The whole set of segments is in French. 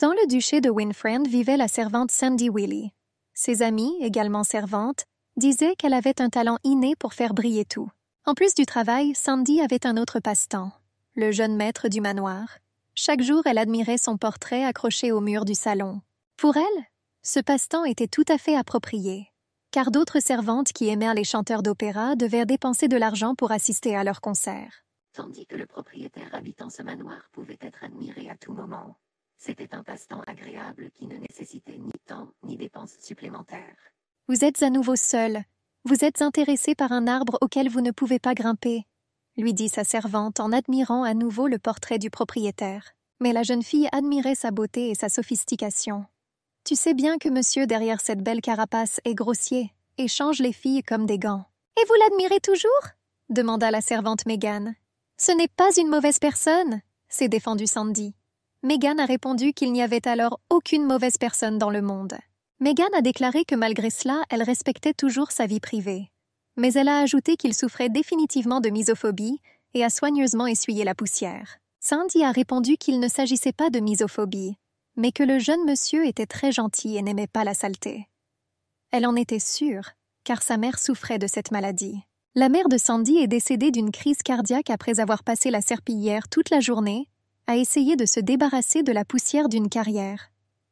Dans le duché de Winfriend vivait la servante Sandy Willie. Ses amies, également servantes, disaient qu'elle avait un talent inné pour faire briller tout. En plus du travail, Sandy avait un autre passe-temps, le jeune maître du manoir. Chaque jour, elle admirait son portrait accroché au mur du salon. Pour elle, ce passe-temps était tout à fait approprié, car d'autres servantes qui aimèrent les chanteurs d'opéra devaient dépenser de l'argent pour assister à leurs concerts. Tandis que le propriétaire habitant ce manoir pouvait être admiré à tout moment, c'était un passe-temps agréable qui ne nécessitait ni temps ni dépenses supplémentaires. Vous êtes à nouveau seul. Vous êtes intéressé par un arbre auquel vous ne pouvez pas grimper, lui dit sa servante en admirant à nouveau le portrait du propriétaire. Mais la jeune fille admirait sa beauté et sa sophistication. Tu sais bien que monsieur derrière cette belle carapace est grossier et change les filles comme des gants. Et vous l'admirez toujours demanda la servante Mégane. Ce n'est pas une mauvaise personne, s'est défendu Sandy. Meghan a répondu qu'il n'y avait alors aucune mauvaise personne dans le monde. Megan a déclaré que malgré cela, elle respectait toujours sa vie privée. Mais elle a ajouté qu'il souffrait définitivement de misophobie et a soigneusement essuyé la poussière. Sandy a répondu qu'il ne s'agissait pas de misophobie, mais que le jeune monsieur était très gentil et n'aimait pas la saleté. Elle en était sûre, car sa mère souffrait de cette maladie. La mère de Sandy est décédée d'une crise cardiaque après avoir passé la serpillière toute la journée a essayé de se débarrasser de la poussière d'une carrière.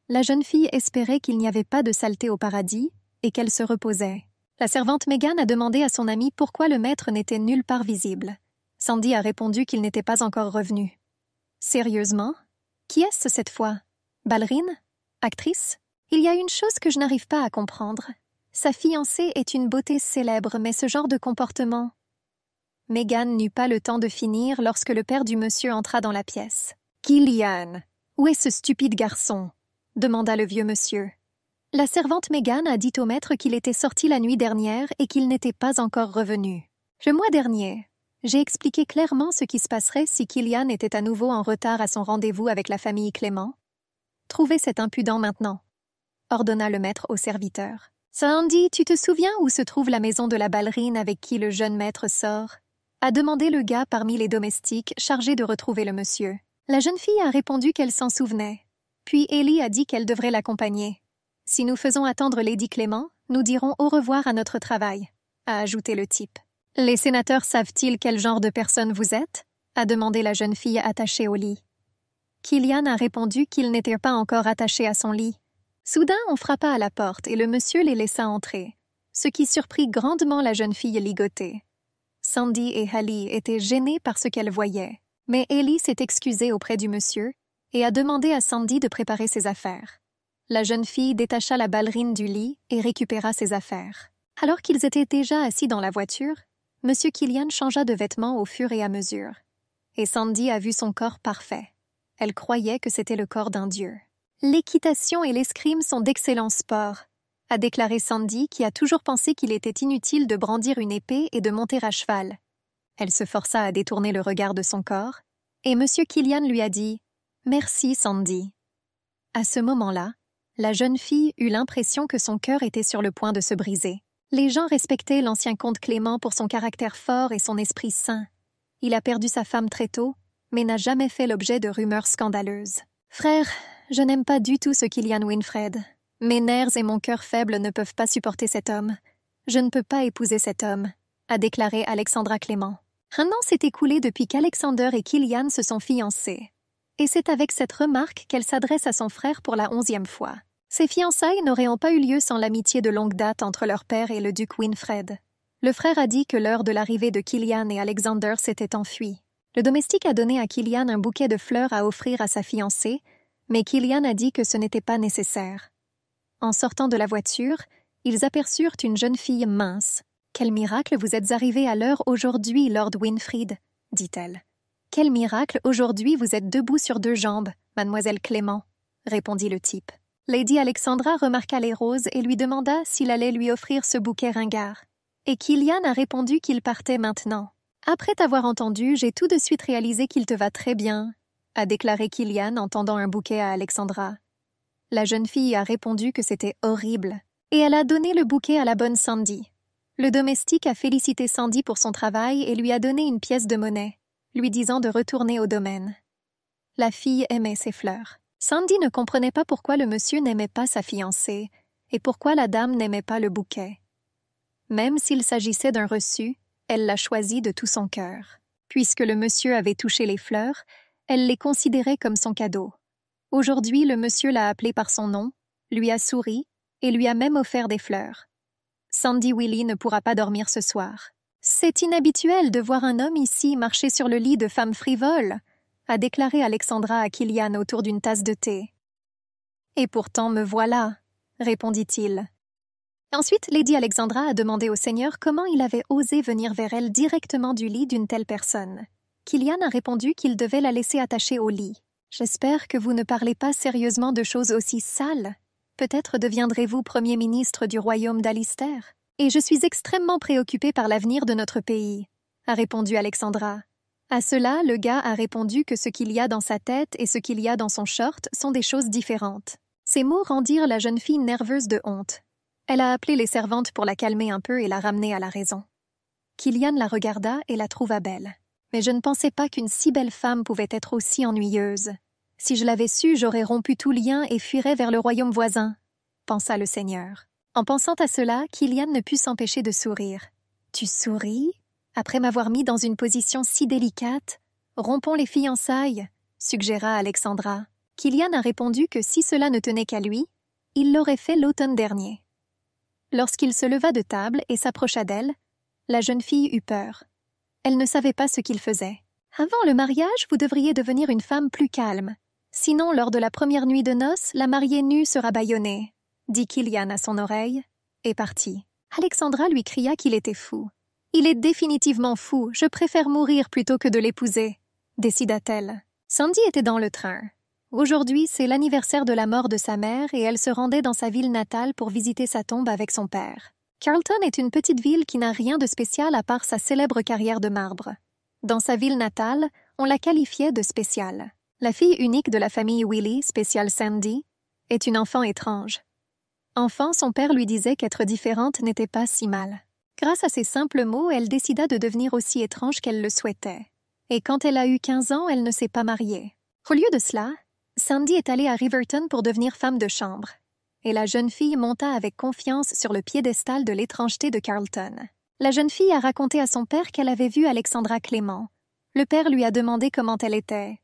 La jeune fille espérait qu'il n'y avait pas de saleté au paradis et qu'elle se reposait. La servante Megan a demandé à son amie pourquoi le maître n'était nulle part visible. Sandy a répondu qu'il n'était pas encore revenu. Sérieusement Qui est-ce cette fois Ballerine Actrice Il y a une chose que je n'arrive pas à comprendre. Sa fiancée est une beauté célèbre, mais ce genre de comportement, Megan n'eut pas le temps de finir lorsque le père du monsieur entra dans la pièce. Killian, où est ce stupide garçon demanda le vieux monsieur. La servante Megan a dit au maître qu'il était sorti la nuit dernière et qu'il n'était pas encore revenu. Le mois dernier, j'ai expliqué clairement ce qui se passerait si Kilian était à nouveau en retard à son rendez-vous avec la famille Clément. Trouvez cet impudent maintenant, ordonna le maître au serviteur. Sandy, tu te souviens où se trouve la maison de la ballerine avec qui le jeune maître sort a demandé le gars parmi les domestiques chargés de retrouver le monsieur. La jeune fille a répondu qu'elle s'en souvenait. Puis Ellie a dit qu'elle devrait l'accompagner. Si nous faisons attendre Lady Clément, nous dirons au revoir à notre travail, a ajouté le type. Les sénateurs savent-ils quel genre de personne vous êtes a demandé la jeune fille attachée au lit. Kilian a répondu qu'il n'était pas encore attaché à son lit. Soudain, on frappa à la porte et le monsieur les laissa entrer, ce qui surprit grandement la jeune fille ligotée. Sandy et Hallie étaient gênées par ce qu'elles voyaient, mais Ellie s'est excusée auprès du monsieur et a demandé à Sandy de préparer ses affaires. La jeune fille détacha la ballerine du lit et récupéra ses affaires. Alors qu'ils étaient déjà assis dans la voiture, M. Killian changea de vêtements au fur et à mesure, et Sandy a vu son corps parfait. Elle croyait que c'était le corps d'un dieu. L'équitation et l'escrime sont d'excellents sports, a déclaré Sandy qui a toujours pensé qu'il était inutile de brandir une épée et de monter à cheval. Elle se força à détourner le regard de son corps, et M. Killian lui a dit Merci, Sandy. À ce moment-là, la jeune fille eut l'impression que son cœur était sur le point de se briser. Les gens respectaient l'ancien comte Clément pour son caractère fort et son esprit sain. Il a perdu sa femme très tôt, mais n'a jamais fait l'objet de rumeurs scandaleuses. Frère, je n'aime pas du tout ce Killian Winfred. Mes nerfs et mon cœur faible ne peuvent pas supporter cet homme. Je ne peux pas épouser cet homme, a déclaré Alexandra Clément. Un an s'est écoulé depuis qu'Alexander et Kilian se sont fiancés. Et c'est avec cette remarque qu'elle s'adresse à son frère pour la onzième fois. Ces fiançailles n'auraient pas eu lieu sans l'amitié de longue date entre leur père et le duc Winfred. Le frère a dit que l'heure de l'arrivée de Kilian et Alexander s'était enfuie. Le domestique a donné à Kilian un bouquet de fleurs à offrir à sa fiancée, mais Kilian a dit que ce n'était pas nécessaire. En sortant de la voiture, ils aperçurent une jeune fille mince. Quel miracle vous êtes arrivé à l'heure aujourd'hui, Lord Winfried, dit-elle. Quel miracle aujourd'hui vous êtes debout sur deux jambes, mademoiselle Clément, répondit le type. Lady Alexandra remarqua les roses et lui demanda s'il allait lui offrir ce bouquet ringard. Et Kilian a répondu qu'il partait maintenant. Après t'avoir entendu, j'ai tout de suite réalisé qu'il te va très bien, a déclaré Kilian en tendant un bouquet à Alexandra. La jeune fille a répondu que c'était horrible, et elle a donné le bouquet à la bonne Sandy. Le domestique a félicité Sandy pour son travail et lui a donné une pièce de monnaie, lui disant de retourner au domaine. La fille aimait ses fleurs. Sandy ne comprenait pas pourquoi le monsieur n'aimait pas sa fiancée et pourquoi la dame n'aimait pas le bouquet. Même s'il s'agissait d'un reçu, elle l'a choisi de tout son cœur. Puisque le monsieur avait touché les fleurs, elle les considérait comme son cadeau. Aujourd'hui, le monsieur l'a appelé par son nom, lui a souri et lui a même offert des fleurs. Sandy Willy ne pourra pas dormir ce soir. C'est inhabituel de voir un homme ici marcher sur le lit de femme frivole », a déclaré Alexandra à Kilian autour d'une tasse de thé. Et pourtant me voilà, répondit-il. Ensuite, Lady Alexandra a demandé au Seigneur comment il avait osé venir vers elle directement du lit d'une telle personne. Kilian a répondu qu'il devait la laisser attacher au lit. J'espère que vous ne parlez pas sérieusement de choses aussi sales. Peut-être deviendrez-vous Premier ministre du royaume d'Alister. Et je suis extrêmement préoccupée par l'avenir de notre pays, a répondu Alexandra. À cela, le gars a répondu que ce qu'il y a dans sa tête et ce qu'il y a dans son short sont des choses différentes. Ces mots rendirent la jeune fille nerveuse de honte. Elle a appelé les servantes pour la calmer un peu et la ramener à la raison. Kilian la regarda et la trouva belle mais je ne pensais pas qu'une si belle femme pouvait être aussi ennuyeuse. Si je l'avais su, j'aurais rompu tout lien et fuirais vers le royaume voisin, pensa le Seigneur. En pensant à cela, Kilian ne put s'empêcher de sourire. Tu souris Après m'avoir mis dans une position si délicate Rompons les fiançailles, suggéra Alexandra. Kilian a répondu que si cela ne tenait qu'à lui, il l'aurait fait l'automne dernier. Lorsqu'il se leva de table et s'approcha d'elle, la jeune fille eut peur. Elle ne savait pas ce qu'il faisait. Avant le mariage, vous devriez devenir une femme plus calme. Sinon, lors de la première nuit de noces, la mariée nue sera bâillonnée, dit Kilian à son oreille, et partit. Alexandra lui cria qu'il était fou. Il est définitivement fou, je préfère mourir plutôt que de l'épouser, décida-t-elle. Sandy était dans le train. Aujourd'hui, c'est l'anniversaire de la mort de sa mère et elle se rendait dans sa ville natale pour visiter sa tombe avec son père. Carlton est une petite ville qui n'a rien de spécial à part sa célèbre carrière de marbre. Dans sa ville natale, on la qualifiait de spéciale. La fille unique de la famille Willie, spéciale Sandy, est une enfant étrange. Enfant, son père lui disait qu'être différente n'était pas si mal. Grâce à ces simples mots, elle décida de devenir aussi étrange qu'elle le souhaitait. Et quand elle a eu 15 ans, elle ne s'est pas mariée. Au lieu de cela, Sandy est allée à Riverton pour devenir femme de chambre et la jeune fille monta avec confiance sur le piédestal de l'étrangeté de Carlton. La jeune fille a raconté à son père qu'elle avait vu Alexandra Clément. Le père lui a demandé comment elle était.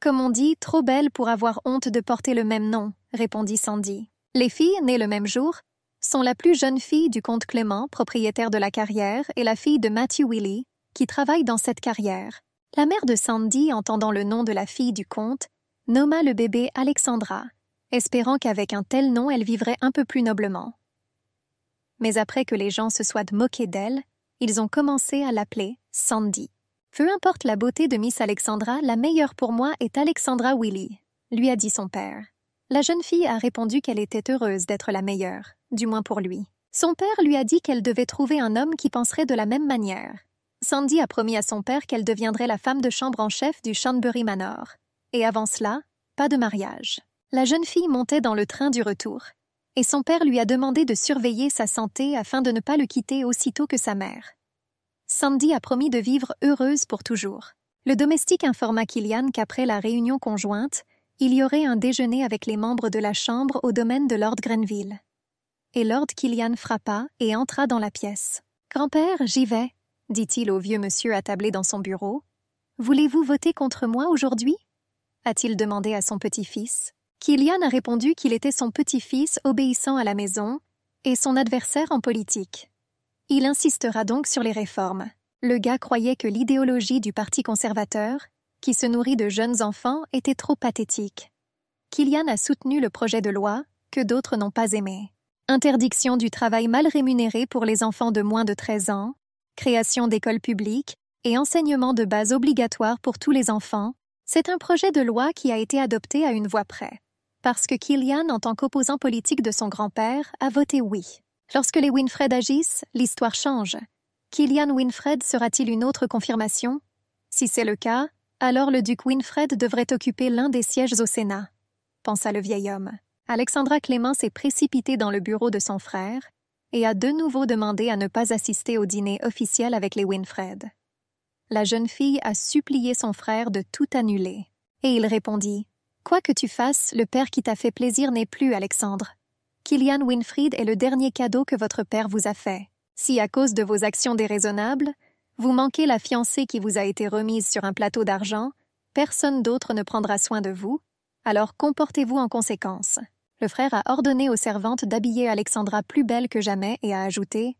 Comme on dit, trop belle pour avoir honte de porter le même nom, répondit Sandy. Les filles, nées le même jour, sont la plus jeune fille du comte Clément, propriétaire de la carrière, et la fille de Matthew Willy qui travaille dans cette carrière. La mère de Sandy, entendant le nom de la fille du comte, nomma le bébé Alexandra, espérant qu'avec un tel nom elle vivrait un peu plus noblement. Mais après que les gens se soient moqués d'elle, ils ont commencé à l'appeler Sandy. Peu importe la beauté de Miss Alexandra, la meilleure pour moi est Alexandra Willy, lui a dit son père. La jeune fille a répondu qu'elle était heureuse d'être la meilleure, du moins pour lui. Son père lui a dit qu'elle devait trouver un homme qui penserait de la même manière. Sandy a promis à son père qu'elle deviendrait la femme de chambre en chef du Chanbury Manor. Et avant cela, pas de mariage la jeune fille montait dans le train du retour, et son père lui a demandé de surveiller sa santé afin de ne pas le quitter aussitôt que sa mère. Sandy a promis de vivre heureuse pour toujours. Le domestique informa Killian qu'après la réunion conjointe, il y aurait un déjeuner avec les membres de la chambre au domaine de Lord Grenville. Et Lord Killian frappa et entra dans la pièce. Grand-père, j'y vais, dit-il au vieux monsieur attablé dans son bureau. Voulez-vous voter contre moi aujourd'hui a-t-il demandé à son petit-fils. Kilian a répondu qu'il était son petit-fils obéissant à la maison et son adversaire en politique. Il insistera donc sur les réformes. Le gars croyait que l'idéologie du Parti conservateur, qui se nourrit de jeunes enfants, était trop pathétique. Kilian a soutenu le projet de loi, que d'autres n'ont pas aimé. Interdiction du travail mal rémunéré pour les enfants de moins de 13 ans, création d'écoles publiques et enseignement de base obligatoire pour tous les enfants, c'est un projet de loi qui a été adopté à une voix près parce que Kilian, en tant qu'opposant politique de son grand-père, a voté oui. Lorsque les Winfred agissent, l'histoire change. Kilian Winfred sera-t-il une autre confirmation Si c'est le cas, alors le duc Winfred devrait occuper l'un des sièges au Sénat, pensa le vieil homme. Alexandra Clément s'est précipitée dans le bureau de son frère et a de nouveau demandé à ne pas assister au dîner officiel avec les Winfred. La jeune fille a supplié son frère de tout annuler, et il répondit Quoi que tu fasses, le père qui t'a fait plaisir n'est plus, Alexandre. Kylian Winfried est le dernier cadeau que votre père vous a fait. Si à cause de vos actions déraisonnables, vous manquez la fiancée qui vous a été remise sur un plateau d'argent, personne d'autre ne prendra soin de vous, alors comportez-vous en conséquence. Le frère a ordonné aux servantes d'habiller Alexandra plus belle que jamais et a ajouté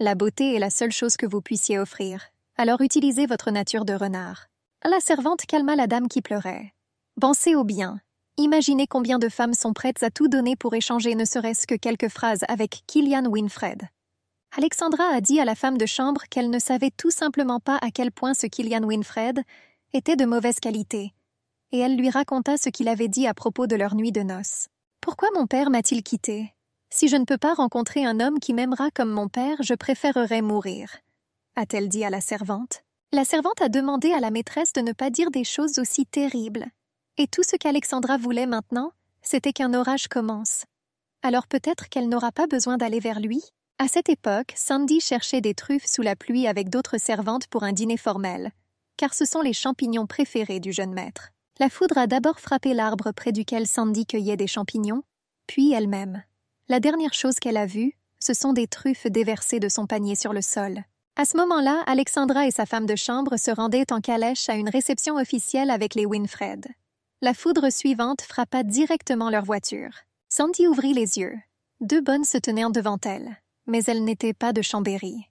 La beauté est la seule chose que vous puissiez offrir, alors utilisez votre nature de renard. La servante calma la dame qui pleurait. Pensez au bien. Imaginez combien de femmes sont prêtes à tout donner pour échanger ne serait-ce que quelques phrases avec Killian Winfred. Alexandra a dit à la femme de chambre qu'elle ne savait tout simplement pas à quel point ce Killian Winfred était de mauvaise qualité, et elle lui raconta ce qu'il avait dit à propos de leur nuit de noces. Pourquoi mon père m'a-t-il quitté Si je ne peux pas rencontrer un homme qui m'aimera comme mon père, je préférerais mourir, a-t-elle dit à la servante. La servante a demandé à la maîtresse de ne pas dire des choses aussi terribles, et tout ce qu'Alexandra voulait maintenant, c'était qu'un orage commence. Alors peut-être qu'elle n'aura pas besoin d'aller vers lui. À cette époque, Sandy cherchait des truffes sous la pluie avec d'autres servantes pour un dîner formel, car ce sont les champignons préférés du jeune maître. La foudre a d'abord frappé l'arbre près duquel Sandy cueillait des champignons, puis elle-même. La dernière chose qu'elle a vue, ce sont des truffes déversées de son panier sur le sol. À ce moment-là, Alexandra et sa femme de chambre se rendaient en calèche à une réception officielle avec les Winfred la foudre suivante frappa directement leur voiture. Sandy ouvrit les yeux. Deux bonnes se tenaient devant elle, mais elles n'étaient pas de Chambéry.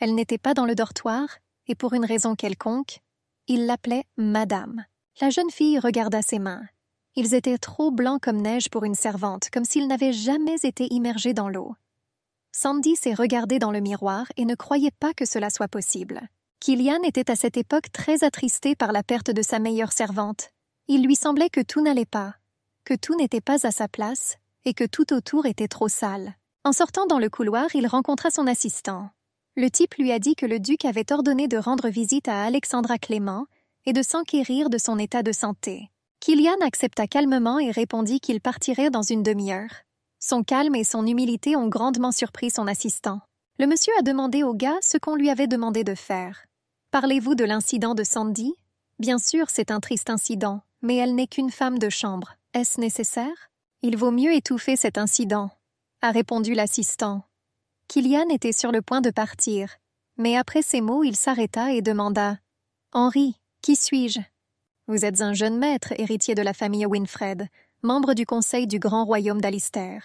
Elles n'étaient pas dans le dortoir, et pour une raison quelconque, ils l'appelaient « Madame. La jeune fille regarda ses mains. Ils étaient trop blancs comme neige pour une servante, comme s'ils n'avaient jamais été immergés dans l'eau. Sandy s'est regardée dans le miroir et ne croyait pas que cela soit possible. Kilian était à cette époque très attristé par la perte de sa meilleure servante, il lui semblait que tout n'allait pas, que tout n'était pas à sa place, et que tout autour était trop sale. En sortant dans le couloir, il rencontra son assistant. Le type lui a dit que le duc avait ordonné de rendre visite à Alexandra Clément et de s'enquérir de son état de santé. Kilian accepta calmement et répondit qu'il partirait dans une demi-heure. Son calme et son humilité ont grandement surpris son assistant. Le monsieur a demandé au gars ce qu'on lui avait demandé de faire. Parlez-vous de l'incident de Sandy Bien sûr, c'est un triste incident. Mais elle n'est qu'une femme de chambre. Est-ce nécessaire Il vaut mieux étouffer cet incident, a répondu l'assistant. Kilian était sur le point de partir, mais après ces mots, il s'arrêta et demanda Henri, qui suis-je Vous êtes un jeune maître, héritier de la famille Winfred, membre du conseil du grand royaume d'Alister.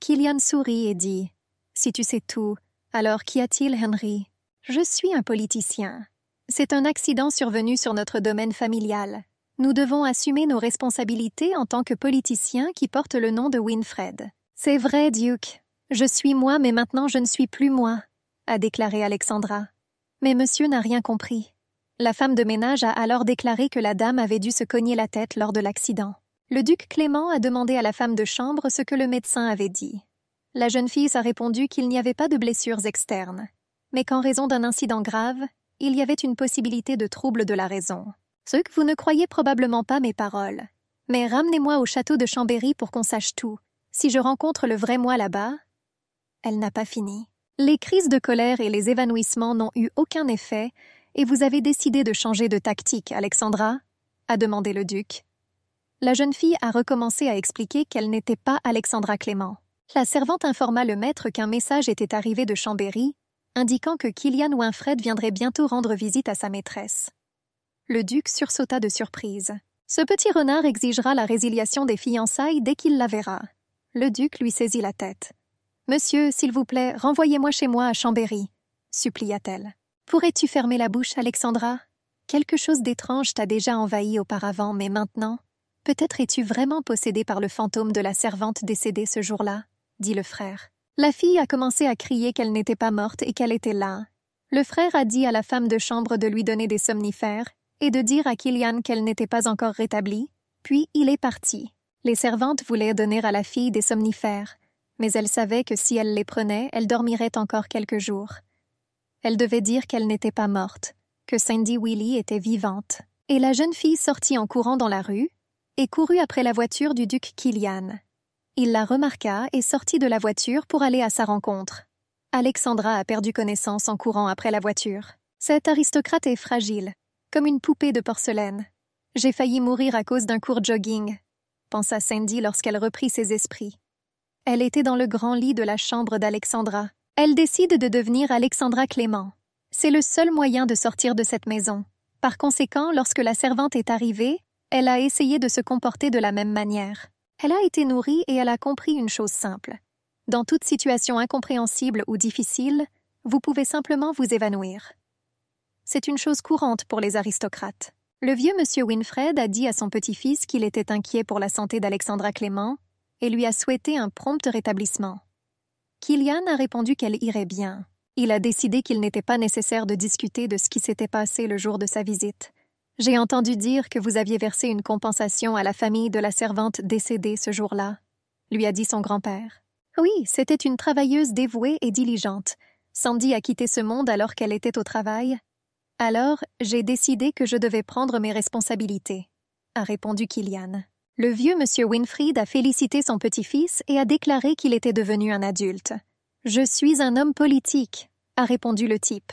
Kilian sourit et dit Si tu sais tout, alors qu'y a-t-il, Henry Je suis un politicien. C'est un accident survenu sur notre domaine familial. Nous devons assumer nos responsabilités en tant que politiciens qui portent le nom de Winfred. C'est vrai, Duke. Je suis moi, mais maintenant je ne suis plus moi, a déclaré Alexandra. Mais monsieur n'a rien compris. La femme de ménage a alors déclaré que la dame avait dû se cogner la tête lors de l'accident. Le duc Clément a demandé à la femme de chambre ce que le médecin avait dit. La jeune fille a répondu qu'il n'y avait pas de blessures externes, mais qu'en raison d'un incident grave, il y avait une possibilité de trouble de la raison. Ce que vous ne croyez probablement pas mes paroles. Mais ramenez-moi au château de Chambéry pour qu'on sache tout. Si je rencontre le vrai moi là-bas. Elle n'a pas fini. Les crises de colère et les évanouissements n'ont eu aucun effet, et vous avez décidé de changer de tactique, Alexandra a demandé le duc. La jeune fille a recommencé à expliquer qu'elle n'était pas Alexandra Clément. La servante informa le maître qu'un message était arrivé de Chambéry, indiquant que Kylian Winfred viendrait bientôt rendre visite à sa maîtresse. Le duc sursauta de surprise. Ce petit renard exigera la résiliation des fiançailles dès qu'il la verra. Le duc lui saisit la tête. Monsieur, s'il vous plaît, renvoyez-moi chez moi à Chambéry, supplia-t-elle. Pourrais-tu fermer la bouche, Alexandra Quelque chose d'étrange t'a déjà envahi auparavant, mais maintenant, peut-être es-tu vraiment possédée par le fantôme de la servante décédée ce jour-là, dit le frère. La fille a commencé à crier qu'elle n'était pas morte et qu'elle était là. Le frère a dit à la femme de chambre de lui donner des somnifères, et de dire à Kilian qu'elle n'était pas encore rétablie, puis il est parti. Les servantes voulaient donner à la fille des somnifères, mais elle savait que si elle les prenait, elle dormirait encore quelques jours. Elle devait dire qu'elle n'était pas morte, que Sandy Willy était vivante. Et la jeune fille sortit en courant dans la rue et courut après la voiture du duc Kilian. Il la remarqua et sortit de la voiture pour aller à sa rencontre. Alexandra a perdu connaissance en courant après la voiture. Cet aristocrate est fragile, comme une poupée de porcelaine. J'ai failli mourir à cause d'un court jogging, pensa Sandy lorsqu'elle reprit ses esprits. Elle était dans le grand lit de la chambre d'Alexandra. Elle décide de devenir Alexandra Clément. C'est le seul moyen de sortir de cette maison. Par conséquent, lorsque la servante est arrivée, elle a essayé de se comporter de la même manière. Elle a été nourrie et elle a compris une chose simple. Dans toute situation incompréhensible ou difficile, vous pouvez simplement vous évanouir c'est une chose courante pour les aristocrates. Le vieux monsieur Winfred a dit à son petit-fils qu'il était inquiet pour la santé d'Alexandra Clément et lui a souhaité un prompt rétablissement. Kilian a répondu qu'elle irait bien. Il a décidé qu'il n'était pas nécessaire de discuter de ce qui s'était passé le jour de sa visite. J'ai entendu dire que vous aviez versé une compensation à la famille de la servante décédée ce jour-là, lui a dit son grand-père. Oui, c'était une travailleuse dévouée et diligente. Sandy a quitté ce monde alors qu'elle était au travail alors, j'ai décidé que je devais prendre mes responsabilités, a répondu Kilian. Le vieux monsieur Winfried a félicité son petit-fils et a déclaré qu'il était devenu un adulte. Je suis un homme politique, a répondu le type.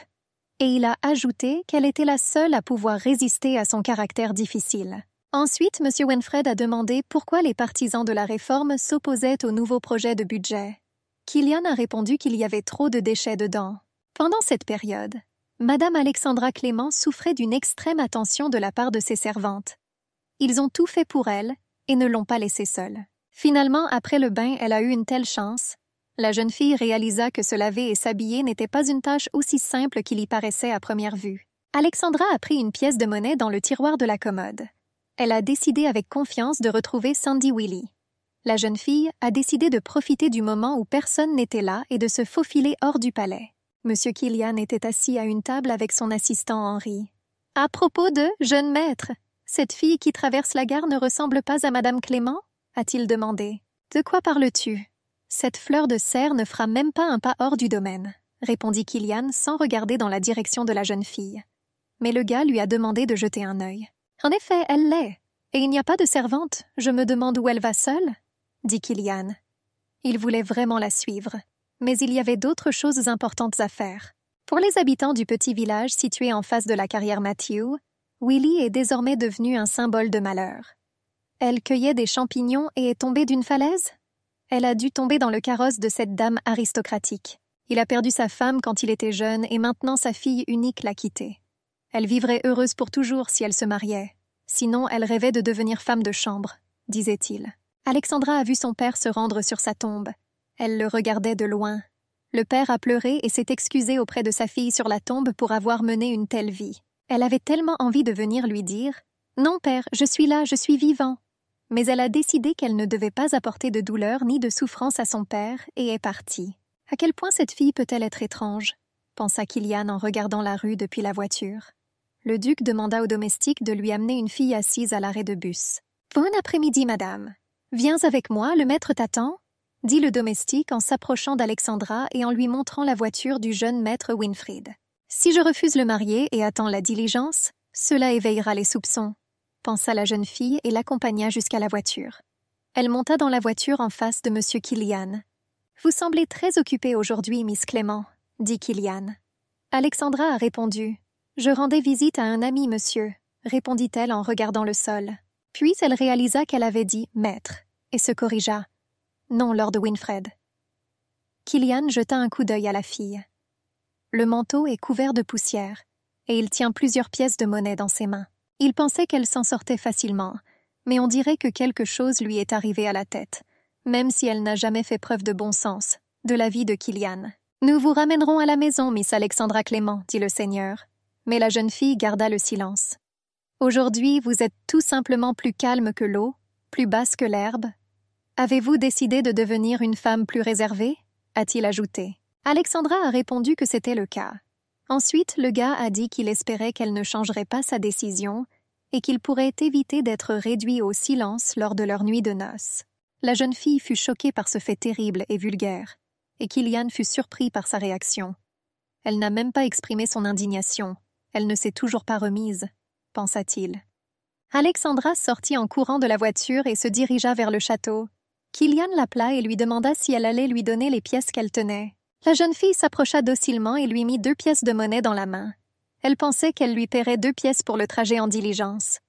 Et il a ajouté qu'elle était la seule à pouvoir résister à son caractère difficile. Ensuite, M. Winfred a demandé pourquoi les partisans de la réforme s'opposaient au nouveau projet de budget. Kilian a répondu qu'il y avait trop de déchets dedans. Pendant cette période, Madame Alexandra Clément souffrait d'une extrême attention de la part de ses servantes. Ils ont tout fait pour elle et ne l'ont pas laissée seule. Finalement, après le bain, elle a eu une telle chance. La jeune fille réalisa que se laver et s'habiller n'était pas une tâche aussi simple qu'il y paraissait à première vue. Alexandra a pris une pièce de monnaie dans le tiroir de la commode. Elle a décidé avec confiance de retrouver Sandy Willy. La jeune fille a décidé de profiter du moment où personne n'était là et de se faufiler hors du palais. Monsieur Kilian était assis à une table avec son assistant Henri. À propos de jeune maître, cette fille qui traverse la gare ne ressemble pas à Madame Clément a-t-il demandé. De quoi parles-tu Cette fleur de serre ne fera même pas un pas hors du domaine, répondit Kilian sans regarder dans la direction de la jeune fille. Mais le gars lui a demandé de jeter un œil. En effet, elle l'est. Et il n'y a pas de servante. Je me demande où elle va seule, dit Kilian. Il voulait vraiment la suivre, mais il y avait d'autres choses importantes à faire. Pour les habitants du petit village situé en face de la carrière Matthew, Willy est désormais devenu un symbole de malheur. Elle cueillait des champignons et est tombée d'une falaise Elle a dû tomber dans le carrosse de cette dame aristocratique. Il a perdu sa femme quand il était jeune et maintenant sa fille unique l'a quittée. Elle vivrait heureuse pour toujours si elle se mariait. Sinon, elle rêvait de devenir femme de chambre, disait-il. Alexandra a vu son père se rendre sur sa tombe. Elle le regardait de loin. Le père a pleuré et s'est excusé auprès de sa fille sur la tombe pour avoir mené une telle vie. Elle avait tellement envie de venir lui dire Non, père, je suis là, je suis vivant. Mais elle a décidé qu'elle ne devait pas apporter de douleur ni de souffrance à son père et est partie. À quel point cette fille peut-elle être étrange pensa Kilian en regardant la rue depuis la voiture. Le duc demanda au domestique de lui amener une fille assise à l'arrêt de bus. Bon après-midi, madame. Viens avec moi, le maître t'attend dit le domestique en s'approchant d'Alexandra et en lui montrant la voiture du jeune maître Winfried. Si je refuse le marié et attends la diligence, cela éveillera les soupçons, pensa la jeune fille et l'accompagna jusqu'à la voiture. Elle monta dans la voiture en face de M. Kilian. Vous semblez très occupée aujourd'hui, Miss Clément, dit Kilian. Alexandra a répondu Je rendais visite à un ami, monsieur, répondit-elle en regardant le sol. Puis elle réalisa qu'elle avait dit maître et se corrigea. Non, lord Winfred. Kilian jeta un coup d'œil à la fille. Le manteau est couvert de poussière, et il tient plusieurs pièces de monnaie dans ses mains. Il pensait qu'elle s'en sortait facilement, mais on dirait que quelque chose lui est arrivé à la tête, même si elle n'a jamais fait preuve de bon sens, de la vie de Kilian. Nous vous ramènerons à la maison, Miss Alexandra Clément, dit le seigneur. Mais la jeune fille garda le silence. Aujourd'hui, vous êtes tout simplement plus calme que l'eau, plus basse que l'herbe, Avez-vous décidé de devenir une femme plus réservée a-t-il ajouté. Alexandra a répondu que c'était le cas. Ensuite, le gars a dit qu'il espérait qu'elle ne changerait pas sa décision et qu'il pourrait éviter d'être réduit au silence lors de leur nuit de noces. La jeune fille fut choquée par ce fait terrible et vulgaire, et Kilian fut surpris par sa réaction. Elle n'a même pas exprimé son indignation, elle ne s'est toujours pas remise, pensa-t-il. Alexandra sortit en courant de la voiture et se dirigea vers le château, Kilian l'appela et lui demanda si elle allait lui donner les pièces qu'elle tenait. La jeune fille s'approcha docilement et lui mit deux pièces de monnaie dans la main. Elle pensait qu'elle lui paierait deux pièces pour le trajet en diligence.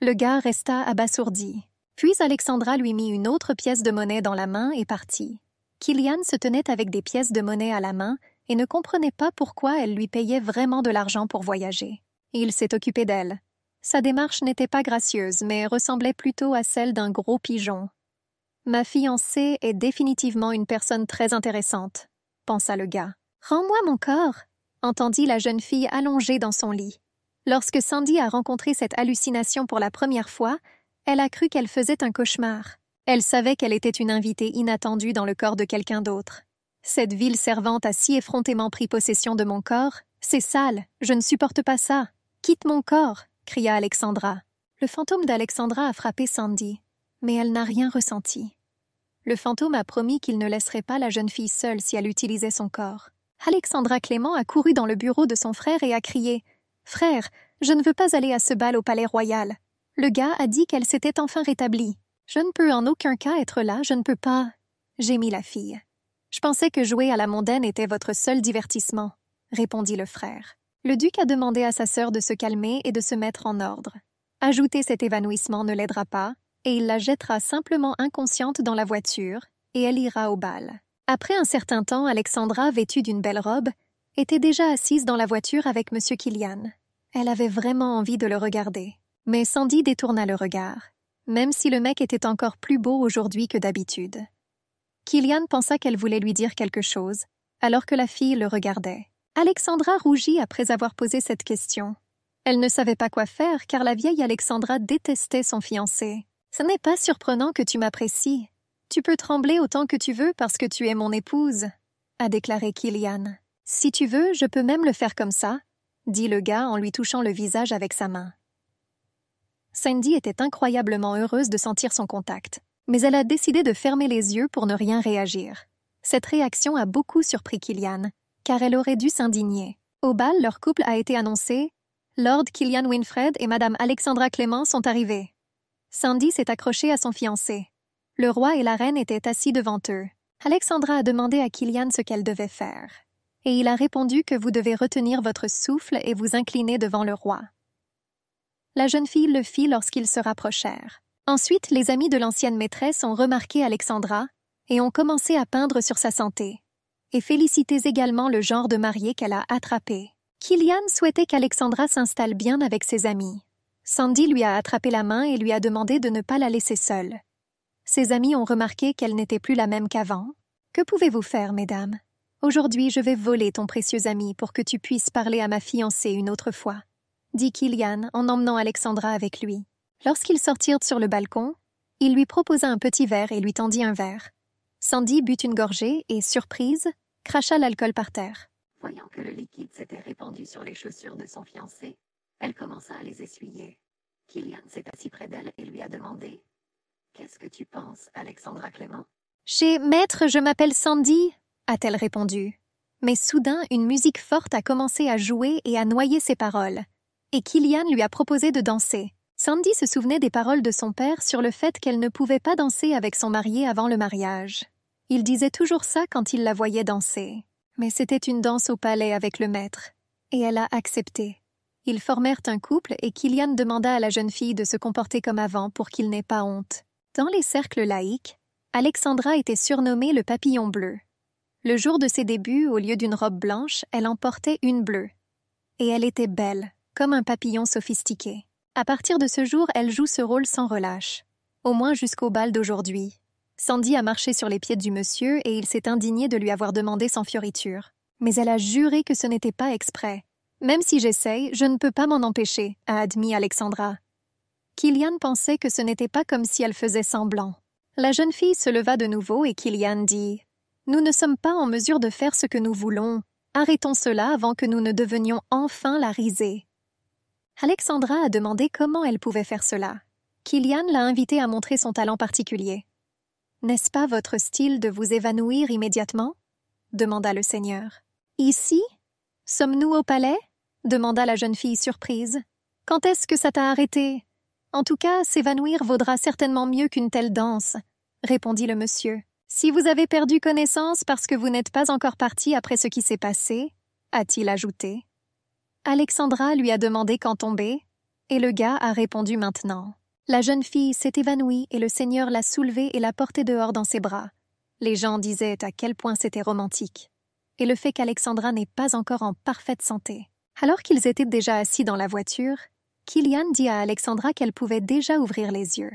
Le gars resta abasourdi. Puis Alexandra lui mit une autre pièce de monnaie dans la main et partit. Kilian se tenait avec des pièces de monnaie à la main et ne comprenait pas pourquoi elle lui payait vraiment de l'argent pour voyager. Il s'est occupé d'elle. Sa démarche n'était pas gracieuse, mais ressemblait plutôt à celle d'un gros pigeon, Ma fiancée est définitivement une personne très intéressante, pensa le gars. Rends-moi mon corps, entendit la jeune fille allongée dans son lit. Lorsque Sandy a rencontré cette hallucination pour la première fois, elle a cru qu'elle faisait un cauchemar. Elle savait qu'elle était une invitée inattendue dans le corps de quelqu'un d'autre. Cette ville servante a si effrontément pris possession de mon corps. C'est sale, je ne supporte pas ça. Quitte mon corps, cria Alexandra. Le fantôme d'Alexandra a frappé Sandy mais elle n'a rien ressenti. Le fantôme a promis qu'il ne laisserait pas la jeune fille seule si elle utilisait son corps. Alexandra Clément a couru dans le bureau de son frère et a crié Frère, je ne veux pas aller à ce bal au palais royal. Le gars a dit qu'elle s'était enfin rétablie. Je ne peux en aucun cas être là, je ne peux pas. gémit la fille. Je pensais que jouer à la mondaine était votre seul divertissement, répondit le frère. Le duc a demandé à sa sœur de se calmer et de se mettre en ordre. Ajouter cet évanouissement ne l'aidera pas, et il la jettera simplement inconsciente dans la voiture, et elle ira au bal. Après un certain temps, Alexandra, vêtue d'une belle robe, était déjà assise dans la voiture avec M. Kilian. Elle avait vraiment envie de le regarder. Mais Sandy détourna le regard, même si le mec était encore plus beau aujourd'hui que d'habitude. Kilian pensa qu'elle voulait lui dire quelque chose, alors que la fille le regardait. Alexandra rougit après avoir posé cette question. Elle ne savait pas quoi faire car la vieille Alexandra détestait son fiancé. Ce n'est pas surprenant que tu m'apprécies. Tu peux trembler autant que tu veux parce que tu es mon épouse, a déclaré Kilian. Si tu veux, je peux même le faire comme ça, dit le gars en lui touchant le visage avec sa main. Sandy était incroyablement heureuse de sentir son contact, mais elle a décidé de fermer les yeux pour ne rien réagir. Cette réaction a beaucoup surpris Kilian, car elle aurait dû s'indigner. Au bal, leur couple a été annoncé. Lord Kilian Winfred et Madame Alexandra Clément sont arrivés. Sandy s'est accrochée à son fiancé. Le roi et la reine étaient assis devant eux. Alexandra a demandé à Kilian ce qu'elle devait faire. Et il a répondu que vous devez retenir votre souffle et vous incliner devant le roi. La jeune fille le fit lorsqu'ils se rapprochèrent. Ensuite, les amis de l'ancienne maîtresse ont remarqué Alexandra et ont commencé à peindre sur sa santé. Et félicitez également le genre de mariée qu'elle a attrapé. Kilian souhaitait qu'Alexandra s'installe bien avec ses amis. Sandy lui a attrapé la main et lui a demandé de ne pas la laisser seule. Ses amis ont remarqué qu'elle n'était plus la même qu'avant. Que pouvez-vous faire, mesdames Aujourd'hui, je vais voler ton précieux ami pour que tu puisses parler à ma fiancée une autre fois, dit Kilian en emmenant Alexandra avec lui. Lorsqu'ils sortirent sur le balcon, il lui proposa un petit verre et lui tendit un verre. Sandy but une gorgée et, surprise, cracha l'alcool par terre. Voyant que le liquide s'était répandu sur les chaussures de son fiancé, elle commença à les essuyer. Kylian s'est assis près d'elle et lui a demandé Qu'est-ce que tu penses, Alexandra Clément Chez Maître, je m'appelle Sandy, a-t-elle répondu. Mais soudain, une musique forte a commencé à jouer et à noyer ses paroles. Et Kylian lui a proposé de danser. Sandy se souvenait des paroles de son père sur le fait qu'elle ne pouvait pas danser avec son marié avant le mariage. Il disait toujours ça quand il la voyait danser. Mais c'était une danse au palais avec le maître. Et elle a accepté. Ils formèrent un couple et Kylian demanda à la jeune fille de se comporter comme avant pour qu'il n'ait pas honte. Dans les cercles laïques, Alexandra était surnommée le papillon bleu. Le jour de ses débuts, au lieu d'une robe blanche, elle en portait une bleue. Et elle était belle, comme un papillon sophistiqué. À partir de ce jour, elle joue ce rôle sans relâche, au moins jusqu'au bal d'aujourd'hui. Sandy a marché sur les pieds du monsieur et il s'est indigné de lui avoir demandé sans fioriture. Mais elle a juré que ce n'était pas exprès, même si j'essaye, je ne peux pas m'en empêcher, a admis Alexandra. Kilian pensait que ce n'était pas comme si elle faisait semblant. La jeune fille se leva de nouveau et Kilian dit Nous ne sommes pas en mesure de faire ce que nous voulons. Arrêtons cela avant que nous ne devenions enfin la risée. Alexandra a demandé comment elle pouvait faire cela. Kilian l'a invitée à montrer son talent particulier. N'est-ce pas votre style de vous évanouir immédiatement demanda le Seigneur. Ici Sommes-nous au palais demanda la jeune fille surprise. Quand est-ce que ça t'a arrêté En tout cas, s'évanouir vaudra certainement mieux qu'une telle danse, répondit le monsieur. Si vous avez perdu connaissance parce que vous n'êtes pas encore parti après ce qui s'est passé, a-t-il ajouté. Alexandra lui a demandé quand tomber, et le gars a répondu maintenant. La jeune fille s'est évanouie et le Seigneur l'a soulevée et l'a portée dehors dans ses bras. Les gens disaient à quel point c'était romantique, et le fait qu'Alexandra n'est pas encore en parfaite santé. Alors qu'ils étaient déjà assis dans la voiture, Kilian dit à Alexandra qu'elle pouvait déjà ouvrir les yeux.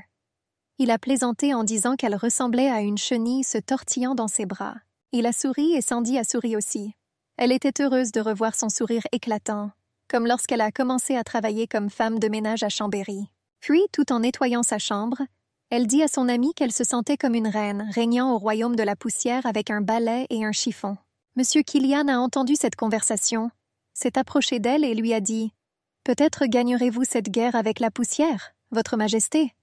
Il a plaisanté en disant qu'elle ressemblait à une chenille se tortillant dans ses bras. Il a souri et Sandy a souri aussi. Elle était heureuse de revoir son sourire éclatant, comme lorsqu'elle a commencé à travailler comme femme de ménage à Chambéry. Puis, tout en nettoyant sa chambre, elle dit à son amie qu'elle se sentait comme une reine, régnant au royaume de la poussière avec un balai et un chiffon. Monsieur Kilian a entendu cette conversation s'est approché d'elle et lui a dit Peut-être gagnerez-vous cette guerre avec la poussière, Votre Majesté.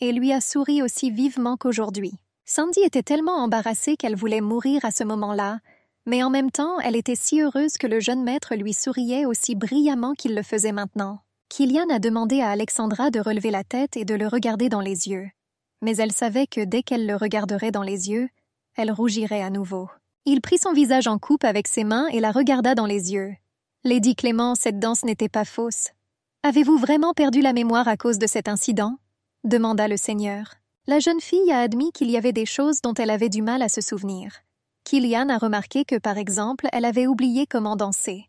Et lui a souri aussi vivement qu'aujourd'hui. Sandy était tellement embarrassée qu'elle voulait mourir à ce moment-là, mais en même temps, elle était si heureuse que le jeune maître lui souriait aussi brillamment qu'il le faisait maintenant. Kilian a demandé à Alexandra de relever la tête et de le regarder dans les yeux. Mais elle savait que dès qu'elle le regarderait dans les yeux, elle rougirait à nouveau. Il prit son visage en coupe avec ses mains et la regarda dans les yeux. Lady Clément, cette danse n'était pas fausse. Avez-vous vraiment perdu la mémoire à cause de cet incident demanda le Seigneur. La jeune fille a admis qu'il y avait des choses dont elle avait du mal à se souvenir. Kilian a remarqué que, par exemple, elle avait oublié comment danser.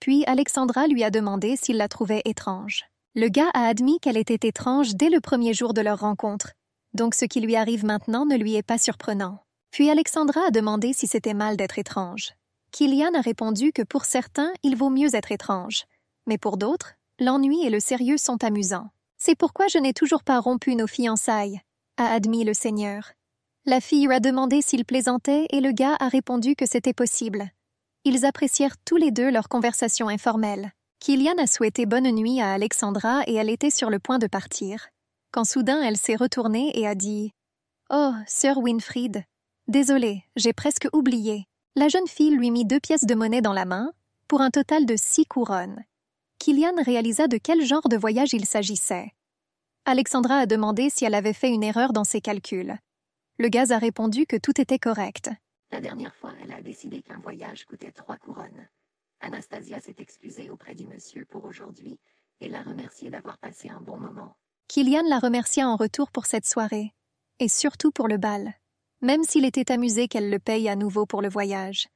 Puis Alexandra lui a demandé s'il la trouvait étrange. Le gars a admis qu'elle était étrange dès le premier jour de leur rencontre, donc ce qui lui arrive maintenant ne lui est pas surprenant. Puis Alexandra a demandé si c'était mal d'être étrange. Kilian a répondu que pour certains, il vaut mieux être étrange, mais pour d'autres, l'ennui et le sérieux sont amusants. C'est pourquoi je n'ai toujours pas rompu nos fiançailles, a admis le seigneur. La fille lui a demandé s'il plaisantait et le gars a répondu que c'était possible. Ils apprécièrent tous les deux leur conversation informelle. Kilian a souhaité bonne nuit à Alexandra et elle était sur le point de partir. Quand soudain elle s'est retournée et a dit Oh, Sir Winfried, désolé, j'ai presque oublié. La jeune fille lui mit deux pièces de monnaie dans la main, pour un total de six couronnes. Kilian réalisa de quel genre de voyage il s'agissait. Alexandra a demandé si elle avait fait une erreur dans ses calculs. Le gaz a répondu que tout était correct. La dernière fois, elle a décidé qu'un voyage coûtait trois couronnes. Anastasia s'est excusée auprès du monsieur pour aujourd'hui et l'a remercié d'avoir passé un bon moment. Kilian la remercia en retour pour cette soirée, et surtout pour le bal même s'il était amusé qu'elle le paye à nouveau pour le voyage.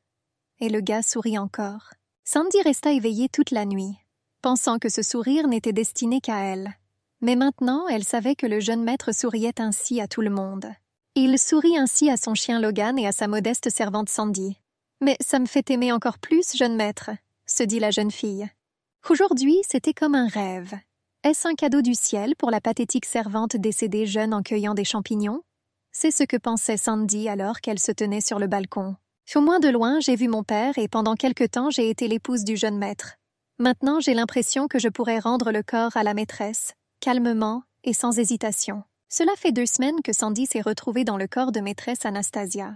Et le gars sourit encore. Sandy resta éveillée toute la nuit, pensant que ce sourire n'était destiné qu'à elle. Mais maintenant, elle savait que le jeune maître souriait ainsi à tout le monde. Il sourit ainsi à son chien Logan et à sa modeste servante Sandy. Mais ça me fait aimer encore plus, jeune maître, se dit la jeune fille. Aujourd'hui, c'était comme un rêve. Est-ce un cadeau du ciel pour la pathétique servante décédée jeune en cueillant des champignons c'est ce que pensait Sandy alors qu'elle se tenait sur le balcon. Au moins de loin, j'ai vu mon père et pendant quelque temps, j'ai été l'épouse du jeune maître. Maintenant, j'ai l'impression que je pourrais rendre le corps à la maîtresse, calmement et sans hésitation. Cela fait deux semaines que Sandy s'est retrouvée dans le corps de maîtresse Anastasia.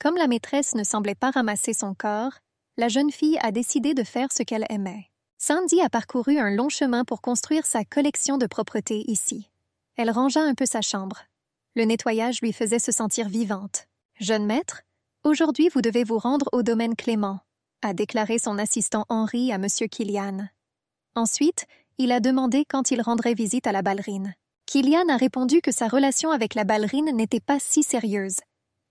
Comme la maîtresse ne semblait pas ramasser son corps, la jeune fille a décidé de faire ce qu'elle aimait. Sandy a parcouru un long chemin pour construire sa collection de propreté ici. Elle rangea un peu sa chambre, le nettoyage lui faisait se sentir vivante. Jeune maître, aujourd'hui vous devez vous rendre au domaine Clément, a déclaré son assistant Henri à M. Kilian. Ensuite, il a demandé quand il rendrait visite à la ballerine. Kilian a répondu que sa relation avec la ballerine n'était pas si sérieuse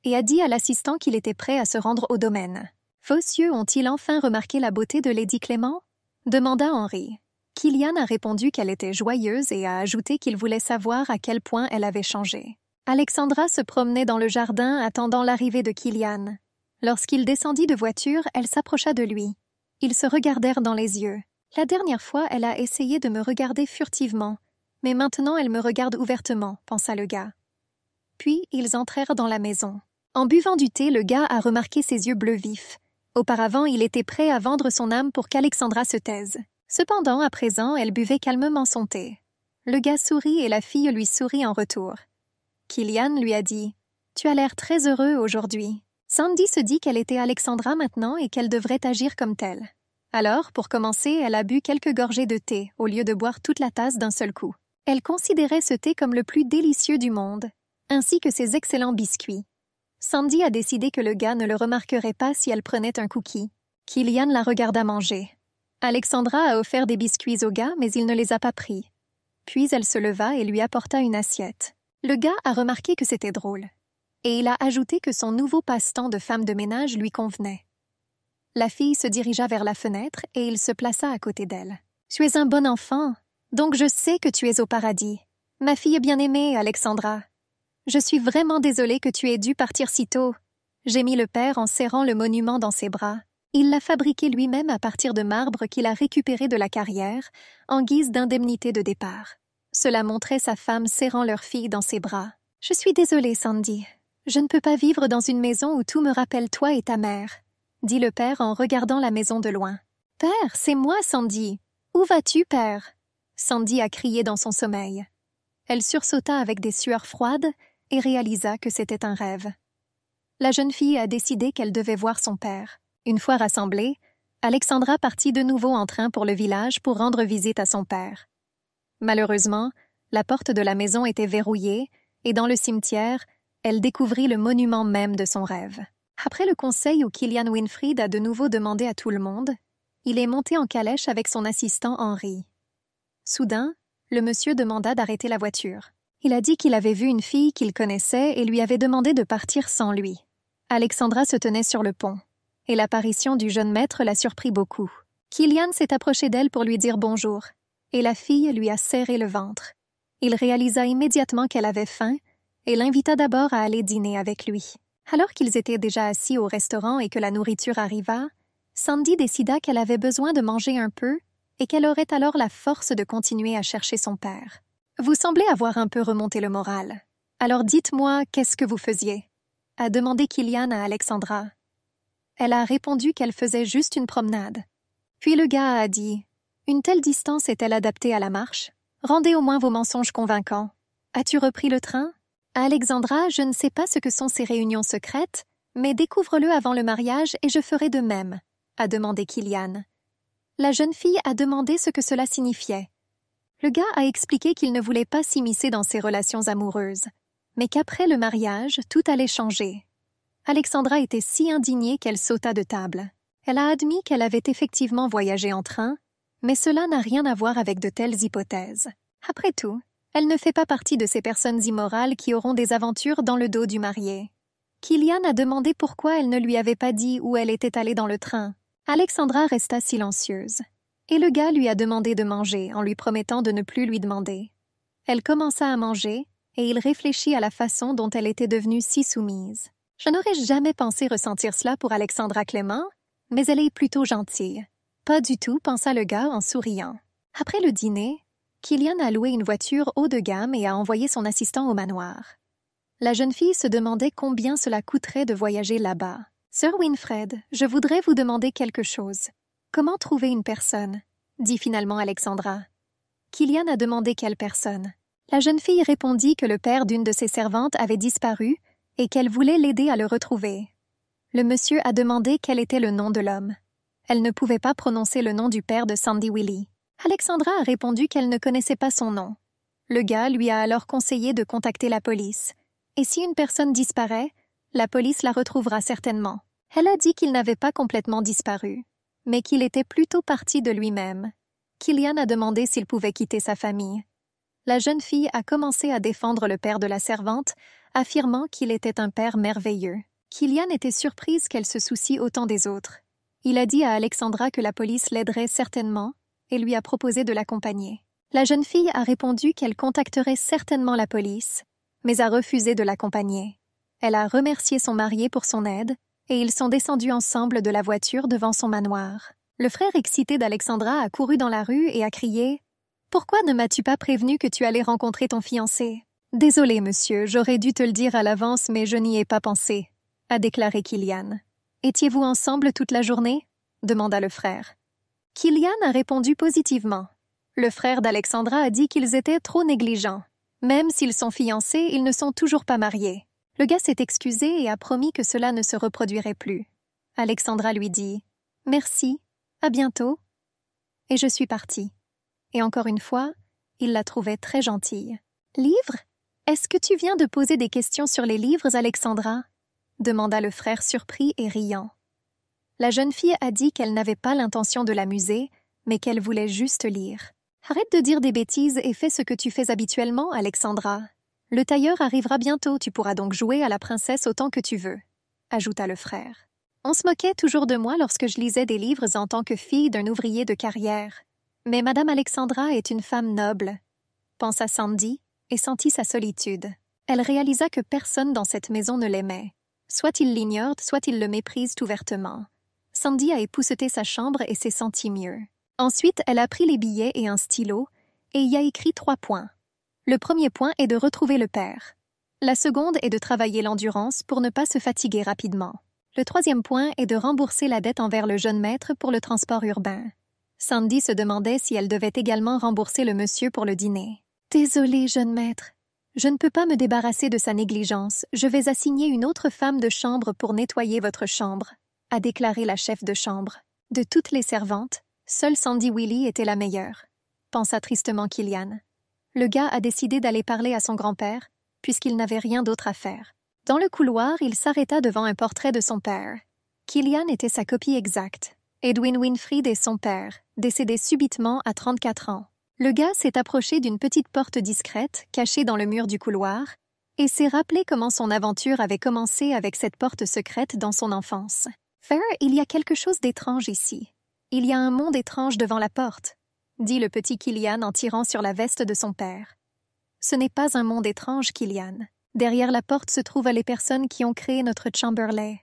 et a dit à l'assistant qu'il était prêt à se rendre au domaine. Faux yeux ont-ils enfin remarqué la beauté de Lady Clément demanda Henri. Kilian a répondu qu'elle était joyeuse et a ajouté qu'il voulait savoir à quel point elle avait changé. Alexandra se promenait dans le jardin attendant l'arrivée de Kilian. Lorsqu'il descendit de voiture, elle s'approcha de lui. Ils se regardèrent dans les yeux. La dernière fois, elle a essayé de me regarder furtivement, mais maintenant elle me regarde ouvertement, pensa le gars. Puis ils entrèrent dans la maison. En buvant du thé, le gars a remarqué ses yeux bleus vifs. Auparavant, il était prêt à vendre son âme pour qu'Alexandra se taise. Cependant, à présent, elle buvait calmement son thé. Le gars sourit et la fille lui sourit en retour. Kilian lui a dit Tu as l'air très heureux aujourd'hui. Sandy se dit qu'elle était Alexandra maintenant et qu'elle devrait agir comme telle. Alors, pour commencer, elle a bu quelques gorgées de thé au lieu de boire toute la tasse d'un seul coup. Elle considérait ce thé comme le plus délicieux du monde, ainsi que ses excellents biscuits. Sandy a décidé que le gars ne le remarquerait pas si elle prenait un cookie. Kilian la regarda manger. Alexandra a offert des biscuits au gars, mais il ne les a pas pris. Puis elle se leva et lui apporta une assiette. Le gars a remarqué que c'était drôle, et il a ajouté que son nouveau passe-temps de femme de ménage lui convenait. La fille se dirigea vers la fenêtre et il se plaça à côté d'elle. Tu es un bon enfant, donc je sais que tu es au paradis. Ma fille est bien aimée, Alexandra. Je suis vraiment désolée que tu aies dû partir si tôt. Gémit le père en serrant le monument dans ses bras. Il l'a fabriqué lui-même à partir de marbre qu'il a récupéré de la carrière, en guise d'indemnité de départ. Cela montrait sa femme serrant leur fille dans ses bras. Je suis désolée, Sandy. Je ne peux pas vivre dans une maison où tout me rappelle toi et ta mère, dit le père en regardant la maison de loin. Père, c'est moi, Sandy. Où vas-tu, père Sandy a crié dans son sommeil. Elle sursauta avec des sueurs froides et réalisa que c'était un rêve. La jeune fille a décidé qu'elle devait voir son père. Une fois rassemblée, Alexandra partit de nouveau en train pour le village pour rendre visite à son père. Malheureusement, la porte de la maison était verrouillée, et dans le cimetière, elle découvrit le monument même de son rêve. Après le conseil où Kilian Winfried a de nouveau demandé à tout le monde, il est monté en calèche avec son assistant Henri. Soudain, le monsieur demanda d'arrêter la voiture. Il a dit qu'il avait vu une fille qu'il connaissait et lui avait demandé de partir sans lui. Alexandra se tenait sur le pont, et l'apparition du jeune maître la surprit beaucoup. Kilian s'est approché d'elle pour lui dire bonjour, et la fille lui a serré le ventre. Il réalisa immédiatement qu'elle avait faim et l'invita d'abord à aller dîner avec lui. Alors qu'ils étaient déjà assis au restaurant et que la nourriture arriva, Sandy décida qu'elle avait besoin de manger un peu et qu'elle aurait alors la force de continuer à chercher son père. Vous semblez avoir un peu remonté le moral. Alors dites-moi, qu'est-ce que vous faisiez a demandé Kylian à Alexandra. Elle a répondu qu'elle faisait juste une promenade. Puis le gars a dit une telle distance est-elle adaptée à la marche Rendez au moins vos mensonges convaincants. As-tu repris le train À Alexandra, je ne sais pas ce que sont ces réunions secrètes, mais découvre-le avant le mariage et je ferai de même, a demandé Kilian. La jeune fille a demandé ce que cela signifiait. Le gars a expliqué qu'il ne voulait pas s'immiscer dans ses relations amoureuses, mais qu'après le mariage, tout allait changer. Alexandra était si indignée qu'elle sauta de table. Elle a admis qu'elle avait effectivement voyagé en train, mais cela n'a rien à voir avec de telles hypothèses. Après tout, elle ne fait pas partie de ces personnes immorales qui auront des aventures dans le dos du marié. Kylian a demandé pourquoi elle ne lui avait pas dit où elle était allée dans le train. Alexandra resta silencieuse. Et le gars lui a demandé de manger en lui promettant de ne plus lui demander. Elle commença à manger et il réfléchit à la façon dont elle était devenue si soumise. Je n'aurais jamais pensé ressentir cela pour Alexandra Clément, mais elle est plutôt gentille. Pas du tout, pensa le gars en souriant. Après le dîner, Kylian a loué une voiture haut de gamme et a envoyé son assistant au manoir. La jeune fille se demandait combien cela coûterait de voyager là-bas. Sir Winfred, je voudrais vous demander quelque chose. Comment trouver une personne dit finalement Alexandra. Kylian a demandé quelle personne. La jeune fille répondit que le père d'une de ses servantes avait disparu et qu'elle voulait l'aider à le retrouver. Le monsieur a demandé quel était le nom de l'homme. Elle ne pouvait pas prononcer le nom du père de Sandy Willie. Alexandra a répondu qu'elle ne connaissait pas son nom. Le gars lui a alors conseillé de contacter la police. Et si une personne disparaît, la police la retrouvera certainement. Elle a dit qu'il n'avait pas complètement disparu, mais qu'il était plutôt parti de lui-même. Kylian a demandé s'il pouvait quitter sa famille. La jeune fille a commencé à défendre le père de la servante, affirmant qu'il était un père merveilleux. Kylian était surprise qu'elle se soucie autant des autres. Il a dit à Alexandra que la police l'aiderait certainement et lui a proposé de l'accompagner. La jeune fille a répondu qu'elle contacterait certainement la police, mais a refusé de l'accompagner. Elle a remercié son marié pour son aide et ils sont descendus ensemble de la voiture devant son manoir. Le frère excité d'Alexandra a couru dans la rue et a crié Pourquoi ne m'as-tu pas prévenu que tu allais rencontrer ton fiancé Désolé, monsieur, j'aurais dû te le dire à l'avance, mais je n'y ai pas pensé, a déclaré Kylian. Étiez-vous ensemble toute la journée demanda le frère. Kilian a répondu positivement. Le frère d'Alexandra a dit qu'ils étaient trop négligents. Même s'ils sont fiancés, ils ne sont toujours pas mariés. Le gars s'est excusé et a promis que cela ne se reproduirait plus. Alexandra lui dit Merci, à bientôt. Et je suis partie. Et encore une fois, il la trouvait très gentille. Livre Est-ce que tu viens de poser des questions sur les livres, Alexandra demanda le frère surpris et riant. La jeune fille a dit qu'elle n'avait pas l'intention de l'amuser, mais qu'elle voulait juste lire. Arrête de dire des bêtises et fais ce que tu fais habituellement, Alexandra. Le tailleur arrivera bientôt, tu pourras donc jouer à la princesse autant que tu veux, ajouta le frère. On se moquait toujours de moi lorsque je lisais des livres en tant que fille d'un ouvrier de carrière. Mais Madame Alexandra est une femme noble, pensa Sandy et sentit sa solitude. Elle réalisa que personne dans cette maison ne l'aimait. Soit il l'ignore, soit il le méprise ouvertement. Sandy a épousseté sa chambre et s'est sentie mieux. Ensuite, elle a pris les billets et un stylo, et y a écrit trois points. Le premier point est de retrouver le père. La seconde est de travailler l'endurance pour ne pas se fatiguer rapidement. Le troisième point est de rembourser la dette envers le jeune maître pour le transport urbain. Sandy se demandait si elle devait également rembourser le monsieur pour le dîner. Désolée, jeune maître, je ne peux pas me débarrasser de sa négligence, je vais assigner une autre femme de chambre pour nettoyer votre chambre, a déclaré la chef de chambre. De toutes les servantes, seule Sandy Willy était la meilleure, pensa tristement Kilian. Le gars a décidé d'aller parler à son grand-père, puisqu'il n'avait rien d'autre à faire. Dans le couloir, il s'arrêta devant un portrait de son père. Kilian était sa copie exacte. Edwin Winfried et son père, décédé subitement à 34 ans. Le gars s'est approché d'une petite porte discrète cachée dans le mur du couloir et s'est rappelé comment son aventure avait commencé avec cette porte secrète dans son enfance. Fair, il y a quelque chose d'étrange ici. Il y a un monde étrange devant la porte, dit le petit Kilian en tirant sur la veste de son père. Ce n'est pas un monde étrange, Kilian. Derrière la porte se trouvent les personnes qui ont créé notre Chamberlain.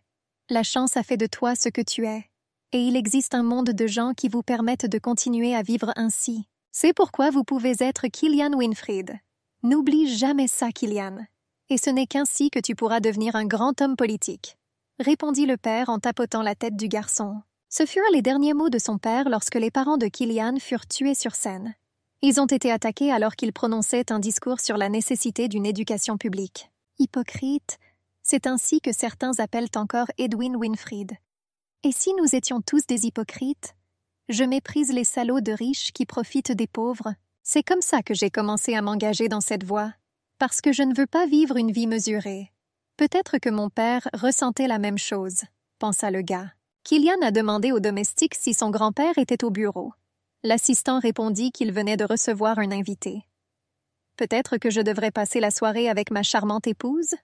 La chance a fait de toi ce que tu es, et il existe un monde de gens qui vous permettent de continuer à vivre ainsi. C'est pourquoi vous pouvez être Kilian Winfried. N'oublie jamais ça, Kilian. Et ce n'est qu'ainsi que tu pourras devenir un grand homme politique, répondit le père en tapotant la tête du garçon. Ce furent les derniers mots de son père lorsque les parents de Kilian furent tués sur scène. Ils ont été attaqués alors qu'ils prononçaient un discours sur la nécessité d'une éducation publique. Hypocrite, c'est ainsi que certains appellent encore Edwin Winfried. Et si nous étions tous des hypocrites je méprise les salauds de riches qui profitent des pauvres. C'est comme ça que j'ai commencé à m'engager dans cette voie, parce que je ne veux pas vivre une vie mesurée. Peut-être que mon père ressentait la même chose, pensa le gars. Kilian a demandé au domestique si son grand-père était au bureau. L'assistant répondit qu'il venait de recevoir un invité. Peut-être que je devrais passer la soirée avec ma charmante épouse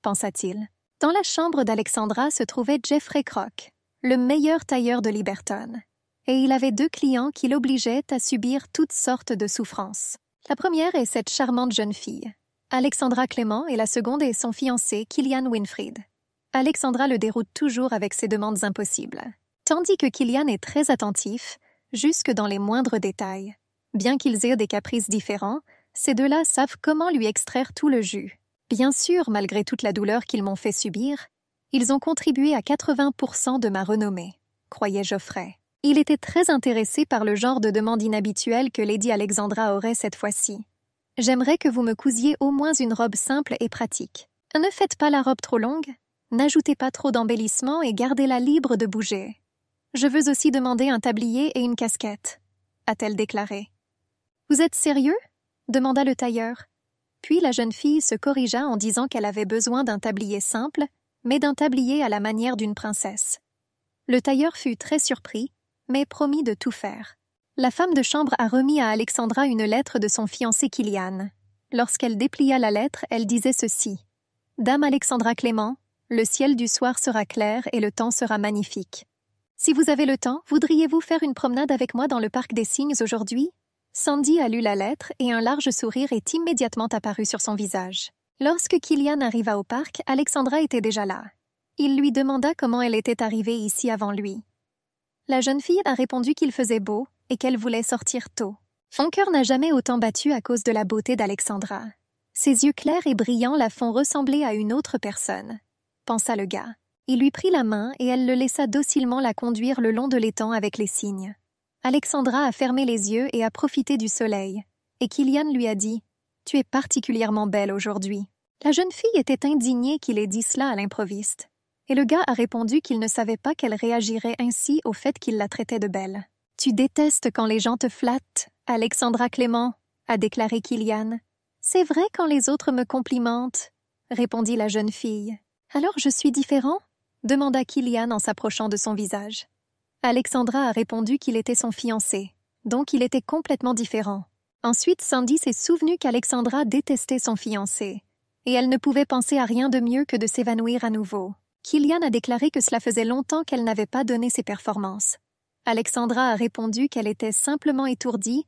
pensa-t-il. Dans la chambre d'Alexandra se trouvait Jeffrey Crock, le meilleur tailleur de Liberton et il avait deux clients qui l'obligeaient à subir toutes sortes de souffrances. La première est cette charmante jeune fille, Alexandra Clément, et la seconde est son fiancé, Kylian Winfried. Alexandra le déroute toujours avec ses demandes impossibles, tandis que Kylian est très attentif, jusque dans les moindres détails. Bien qu'ils aient des caprices différents, ces deux-là savent comment lui extraire tout le jus. Bien sûr, malgré toute la douleur qu'ils m'ont fait subir, ils ont contribué à 80% de ma renommée, croyait Geoffrey il était très intéressé par le genre de demande inhabituelle que Lady Alexandra aurait cette fois-ci. J'aimerais que vous me cousiez au moins une robe simple et pratique. Ne faites pas la robe trop longue, n'ajoutez pas trop d'embellissements et gardez-la libre de bouger. Je veux aussi demander un tablier et une casquette, a-t-elle déclaré. Vous êtes sérieux demanda le tailleur. Puis la jeune fille se corrigea en disant qu'elle avait besoin d'un tablier simple, mais d'un tablier à la manière d'une princesse. Le tailleur fut très surpris, mais promis de tout faire. La femme de chambre a remis à Alexandra une lettre de son fiancé Kilian. Lorsqu'elle déplia la lettre, elle disait ceci. Dame Alexandra Clément, le ciel du soir sera clair et le temps sera magnifique. Si vous avez le temps, voudriez-vous faire une promenade avec moi dans le parc des cygnes aujourd'hui Sandy a lu la lettre et un large sourire est immédiatement apparu sur son visage. Lorsque Kilian arriva au parc, Alexandra était déjà là. Il lui demanda comment elle était arrivée ici avant lui. La jeune fille a répondu qu'il faisait beau et qu'elle voulait sortir tôt. Son cœur n'a jamais autant battu à cause de la beauté d'Alexandra. Ses yeux clairs et brillants la font ressembler à une autre personne, pensa le gars. Il lui prit la main et elle le laissa docilement la conduire le long de l'étang avec les cygnes. Alexandra a fermé les yeux et a profité du soleil, et Kylian lui a dit Tu es particulièrement belle aujourd'hui. La jeune fille était indignée qu'il ait dit cela à l'improviste et le gars a répondu qu'il ne savait pas qu'elle réagirait ainsi au fait qu'il la traitait de belle. Tu détestes quand les gens te flattent, Alexandra Clément, a déclaré Kilian. C'est vrai quand les autres me complimentent, répondit la jeune fille. Alors je suis différent demanda Kilian en s'approchant de son visage. Alexandra a répondu qu'il était son fiancé, donc il était complètement différent. Ensuite, Sandy s'est souvenu qu'Alexandra détestait son fiancé, et elle ne pouvait penser à rien de mieux que de s'évanouir à nouveau. Kylian a déclaré que cela faisait longtemps qu'elle n'avait pas donné ses performances. Alexandra a répondu qu'elle était simplement étourdie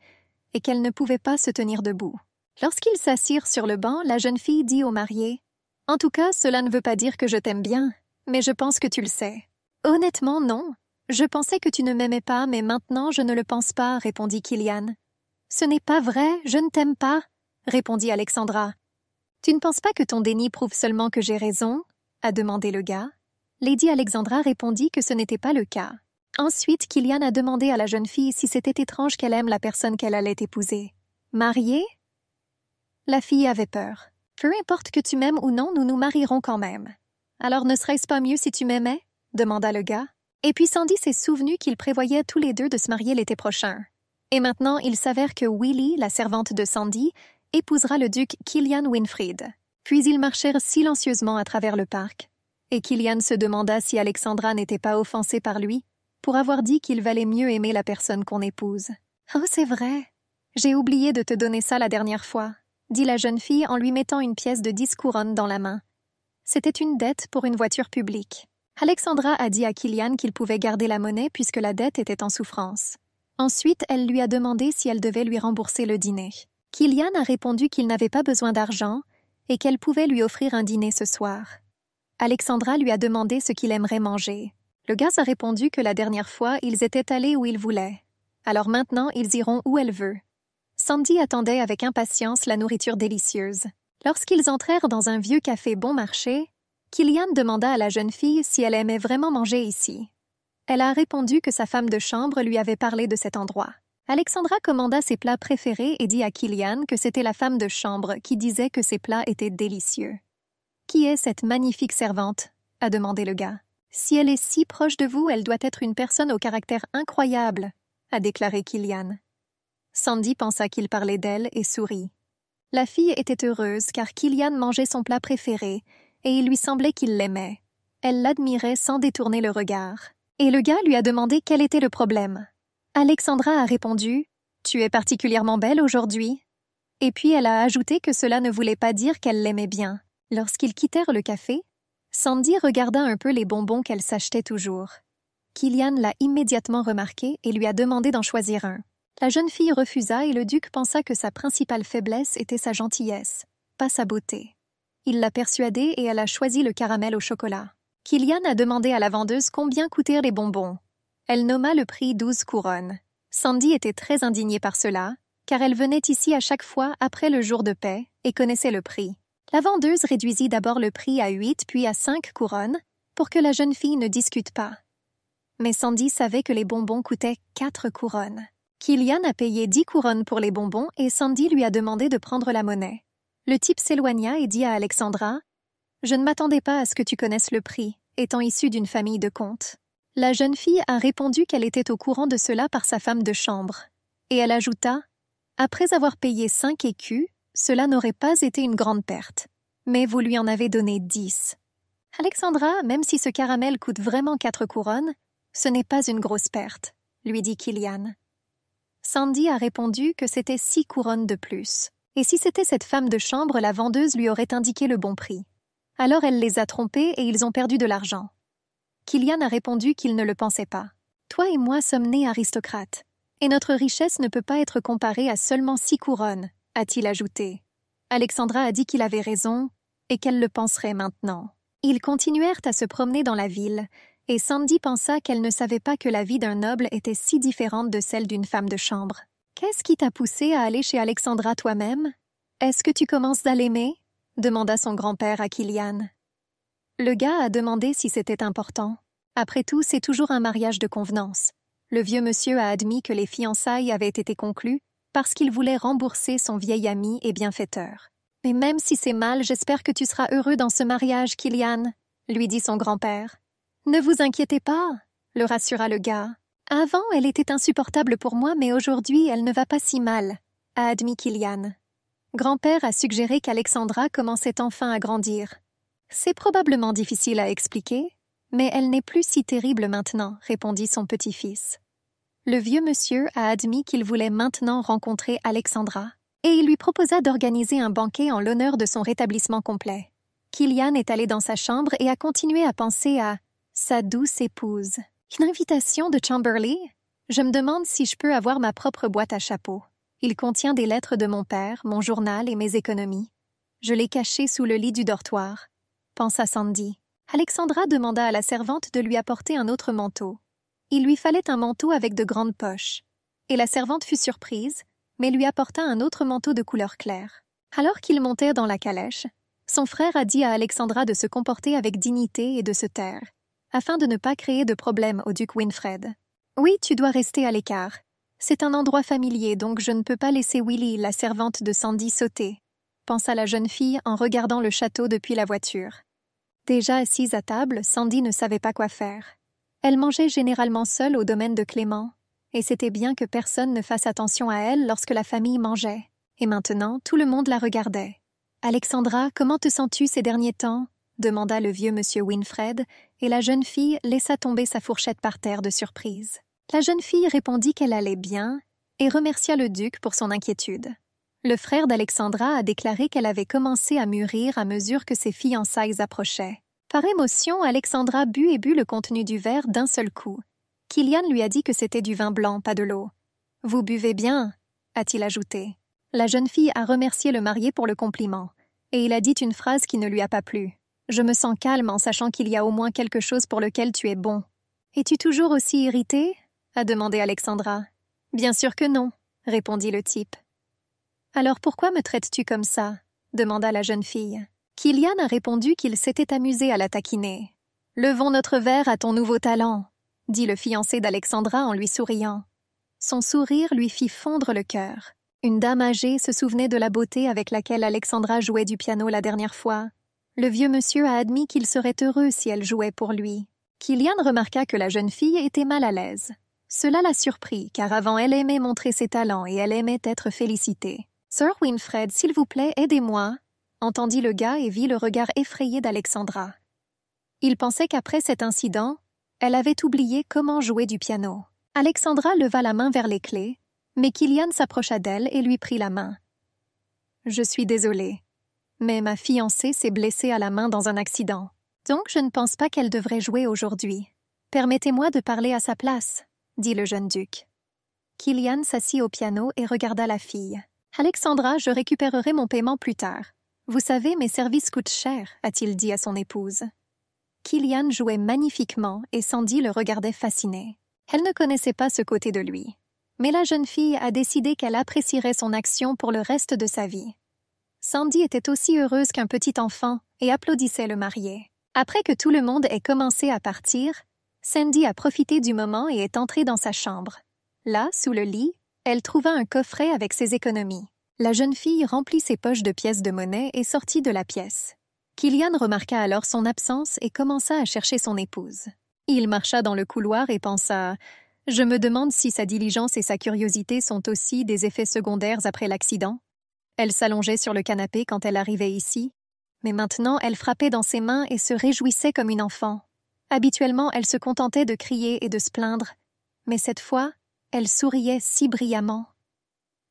et qu'elle ne pouvait pas se tenir debout. Lorsqu'ils s'assirent sur le banc, la jeune fille dit au marié En tout cas, cela ne veut pas dire que je t'aime bien, mais je pense que tu le sais. Honnêtement, non. Je pensais que tu ne m'aimais pas, mais maintenant je ne le pense pas, répondit Kylian. Ce n'est pas vrai, je ne t'aime pas, répondit Alexandra. Tu ne penses pas que ton déni prouve seulement que j'ai raison, a demandé le gars. Lady Alexandra répondit que ce n'était pas le cas. Ensuite, Killian a demandé à la jeune fille si c'était étrange qu'elle aime la personne qu'elle allait épouser. Mariée La fille avait peur. Peu importe que tu m'aimes ou non, nous nous marierons quand même. Alors ne serait-ce pas mieux si tu m'aimais demanda le gars. Et puis Sandy s'est souvenu qu'il prévoyait tous les deux de se marier l'été prochain. Et maintenant, il s'avère que Willy, la servante de Sandy, épousera le duc Kilian Winfried. Puis ils marchèrent silencieusement à travers le parc, et Kilian se demanda si Alexandra n'était pas offensée par lui, pour avoir dit qu'il valait mieux aimer la personne qu'on épouse. Oh, c'est vrai. J'ai oublié de te donner ça la dernière fois, dit la jeune fille en lui mettant une pièce de dix couronnes dans la main. C'était une dette pour une voiture publique. Alexandra a dit à Kilian qu'il pouvait garder la monnaie puisque la dette était en souffrance. Ensuite, elle lui a demandé si elle devait lui rembourser le dîner. Kilian a répondu qu'il n'avait pas besoin d'argent et qu'elle pouvait lui offrir un dîner ce soir. Alexandra lui a demandé ce qu'il aimerait manger. Le gars a répondu que la dernière fois, ils étaient allés où ils voulaient. Alors maintenant, ils iront où elle veut. Sandy attendait avec impatience la nourriture délicieuse. Lorsqu'ils entrèrent dans un vieux café bon marché, Kilian demanda à la jeune fille si elle aimait vraiment manger ici. Elle a répondu que sa femme de chambre lui avait parlé de cet endroit. Alexandra commanda ses plats préférés et dit à Kilian que c'était la femme de chambre qui disait que ses plats étaient délicieux. Qui est cette magnifique servante a demandé le gars. Si elle est si proche de vous, elle doit être une personne au caractère incroyable, a déclaré Kilian. Sandy pensa qu'il parlait d'elle et sourit. La fille était heureuse car Kilian mangeait son plat préféré et il lui semblait qu'il l'aimait. Elle l'admirait sans détourner le regard. Et le gars lui a demandé quel était le problème. Alexandra a répondu Tu es particulièrement belle aujourd'hui. Et puis elle a ajouté que cela ne voulait pas dire qu'elle l'aimait bien. Lorsqu'ils quittèrent le café, Sandy regarda un peu les bonbons qu'elle s'achetait toujours. Kylian l'a immédiatement remarqué et lui a demandé d'en choisir un. La jeune fille refusa et le duc pensa que sa principale faiblesse était sa gentillesse, pas sa beauté. Il l'a persuadée et elle a choisi le caramel au chocolat. Kylian a demandé à la vendeuse combien coûtaient les bonbons. Elle nomma le prix douze couronnes. Sandy était très indignée par cela, car elle venait ici à chaque fois après le jour de paix et connaissait le prix. La vendeuse réduisit d'abord le prix à huit puis à cinq couronnes pour que la jeune fille ne discute pas. Mais Sandy savait que les bonbons coûtaient quatre couronnes. Kilian a payé dix couronnes pour les bonbons et Sandy lui a demandé de prendre la monnaie. Le type s'éloigna et dit à Alexandra Je ne m'attendais pas à ce que tu connaisses le prix, étant issu d'une famille de comtes ». La jeune fille a répondu qu'elle était au courant de cela par sa femme de chambre, et elle ajouta Après avoir payé cinq écus, cela n'aurait pas été une grande perte, mais vous lui en avez donné dix. Alexandra, même si ce caramel coûte vraiment quatre couronnes, ce n'est pas une grosse perte, lui dit Kilian. Sandy a répondu que c'était six couronnes de plus, et si c'était cette femme de chambre, la vendeuse lui aurait indiqué le bon prix. Alors elle les a trompés et ils ont perdu de l'argent. Kilian a répondu qu'il ne le pensait pas. Toi et moi sommes nés aristocrates, et notre richesse ne peut pas être comparée à seulement six couronnes, a-t-il ajouté. Alexandra a dit qu'il avait raison, et qu'elle le penserait maintenant. Ils continuèrent à se promener dans la ville, et Sandy pensa qu'elle ne savait pas que la vie d'un noble était si différente de celle d'une femme de chambre. Qu'est-ce qui t'a poussé à aller chez Alexandra toi-même Est-ce que tu commences à l'aimer demanda son grand-père à Kilian. Le gars a demandé si c'était important. Après tout, c'est toujours un mariage de convenance. Le vieux monsieur a admis que les fiançailles avaient été conclues parce qu'il voulait rembourser son vieil ami et bienfaiteur. Mais même si c'est mal, j'espère que tu seras heureux dans ce mariage, Kilian, lui dit son grand-père. Ne vous inquiétez pas, le rassura le gars. Avant, elle était insupportable pour moi, mais aujourd'hui, elle ne va pas si mal, a admis Kilian. Grand-père a suggéré qu'Alexandra commençait enfin à grandir. C'est probablement difficile à expliquer, mais elle n'est plus si terrible maintenant, répondit son petit-fils. Le vieux monsieur a admis qu'il voulait maintenant rencontrer Alexandra, et il lui proposa d'organiser un banquet en l'honneur de son rétablissement complet. Kilian est allé dans sa chambre et a continué à penser à sa douce épouse. Une invitation de Chamberley Je me demande si je peux avoir ma propre boîte à chapeau. Il contient des lettres de mon père, mon journal et mes économies. Je l'ai caché sous le lit du dortoir pensa Sandy. Alexandra demanda à la servante de lui apporter un autre manteau. Il lui fallait un manteau avec de grandes poches. Et la servante fut surprise, mais lui apporta un autre manteau de couleur claire. Alors qu'ils montèrent dans la calèche, son frère a dit à Alexandra de se comporter avec dignité et de se taire, afin de ne pas créer de problème au duc Winfred. Oui, tu dois rester à l'écart. C'est un endroit familier, donc je ne peux pas laisser Willy, la servante de Sandy, sauter, pensa la jeune fille en regardant le château depuis la voiture. Déjà assise à table, Sandy ne savait pas quoi faire. Elle mangeait généralement seule au domaine de Clément, et c'était bien que personne ne fasse attention à elle lorsque la famille mangeait. Et maintenant, tout le monde la regardait. Alexandra, comment te sens-tu ces derniers temps demanda le vieux monsieur Winfred, et la jeune fille laissa tomber sa fourchette par terre de surprise. La jeune fille répondit qu'elle allait bien et remercia le duc pour son inquiétude. Le frère d'Alexandra a déclaré qu'elle avait commencé à mûrir à mesure que ses fiançailles approchaient. Par émotion, Alexandra but et but le contenu du verre d'un seul coup. Kilian lui a dit que c'était du vin blanc, pas de l'eau. Vous buvez bien, a-t-il ajouté. La jeune fille a remercié le marié pour le compliment, et il a dit une phrase qui ne lui a pas plu. Je me sens calme en sachant qu'il y a au moins quelque chose pour lequel tu es bon. Es-tu toujours aussi irrité a demandé Alexandra. Bien sûr que non, répondit le type. Alors pourquoi me traites-tu comme ça demanda la jeune fille. Kilian a répondu qu'il s'était amusé à la taquiner. Levons notre verre à ton nouveau talent, dit le fiancé d'Alexandra en lui souriant. Son sourire lui fit fondre le cœur. Une dame âgée se souvenait de la beauté avec laquelle Alexandra jouait du piano la dernière fois. Le vieux monsieur a admis qu'il serait heureux si elle jouait pour lui. Kilian remarqua que la jeune fille était mal à l'aise. Cela la surprit, car avant elle aimait montrer ses talents et elle aimait être félicitée. Sir Winfred, s'il vous plaît, aidez-moi, entendit le gars et vit le regard effrayé d'Alexandra. Il pensait qu'après cet incident, elle avait oublié comment jouer du piano. Alexandra leva la main vers les clés, mais Kilian s'approcha d'elle et lui prit la main. Je suis désolée, mais ma fiancée s'est blessée à la main dans un accident. Donc je ne pense pas qu'elle devrait jouer aujourd'hui. Permettez-moi de parler à sa place, dit le jeune duc. Kilian s'assit au piano et regarda la fille. Alexandra, je récupérerai mon paiement plus tard. Vous savez, mes services coûtent cher, a-t-il dit à son épouse. Killian jouait magnifiquement et Sandy le regardait fasciné. Elle ne connaissait pas ce côté de lui. Mais la jeune fille a décidé qu'elle apprécierait son action pour le reste de sa vie. Sandy était aussi heureuse qu'un petit enfant et applaudissait le marié. Après que tout le monde ait commencé à partir, Sandy a profité du moment et est entrée dans sa chambre. Là, sous le lit, elle trouva un coffret avec ses économies. La jeune fille remplit ses poches de pièces de monnaie et sortit de la pièce. Kilian remarqua alors son absence et commença à chercher son épouse. Il marcha dans le couloir et pensa Je me demande si sa diligence et sa curiosité sont aussi des effets secondaires après l'accident. Elle s'allongeait sur le canapé quand elle arrivait ici, mais maintenant elle frappait dans ses mains et se réjouissait comme une enfant. Habituellement, elle se contentait de crier et de se plaindre, mais cette fois, elle souriait si brillamment.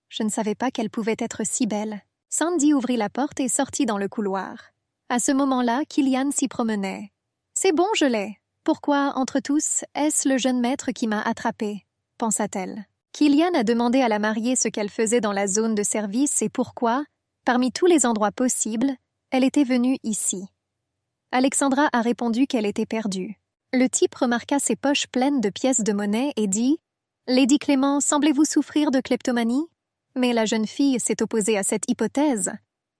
Je ne savais pas qu'elle pouvait être si belle. Sandy ouvrit la porte et sortit dans le couloir. À ce moment-là, Kilian s'y promenait. C'est bon, je l'ai. Pourquoi, entre tous, est-ce le jeune maître qui m'a attrapée pensa-t-elle. Kilian a demandé à la mariée ce qu'elle faisait dans la zone de service et pourquoi, parmi tous les endroits possibles, elle était venue ici. Alexandra a répondu qu'elle était perdue. Le type remarqua ses poches pleines de pièces de monnaie et dit Lady Clément, semblez-vous souffrir de kleptomanie Mais la jeune fille s'est opposée à cette hypothèse.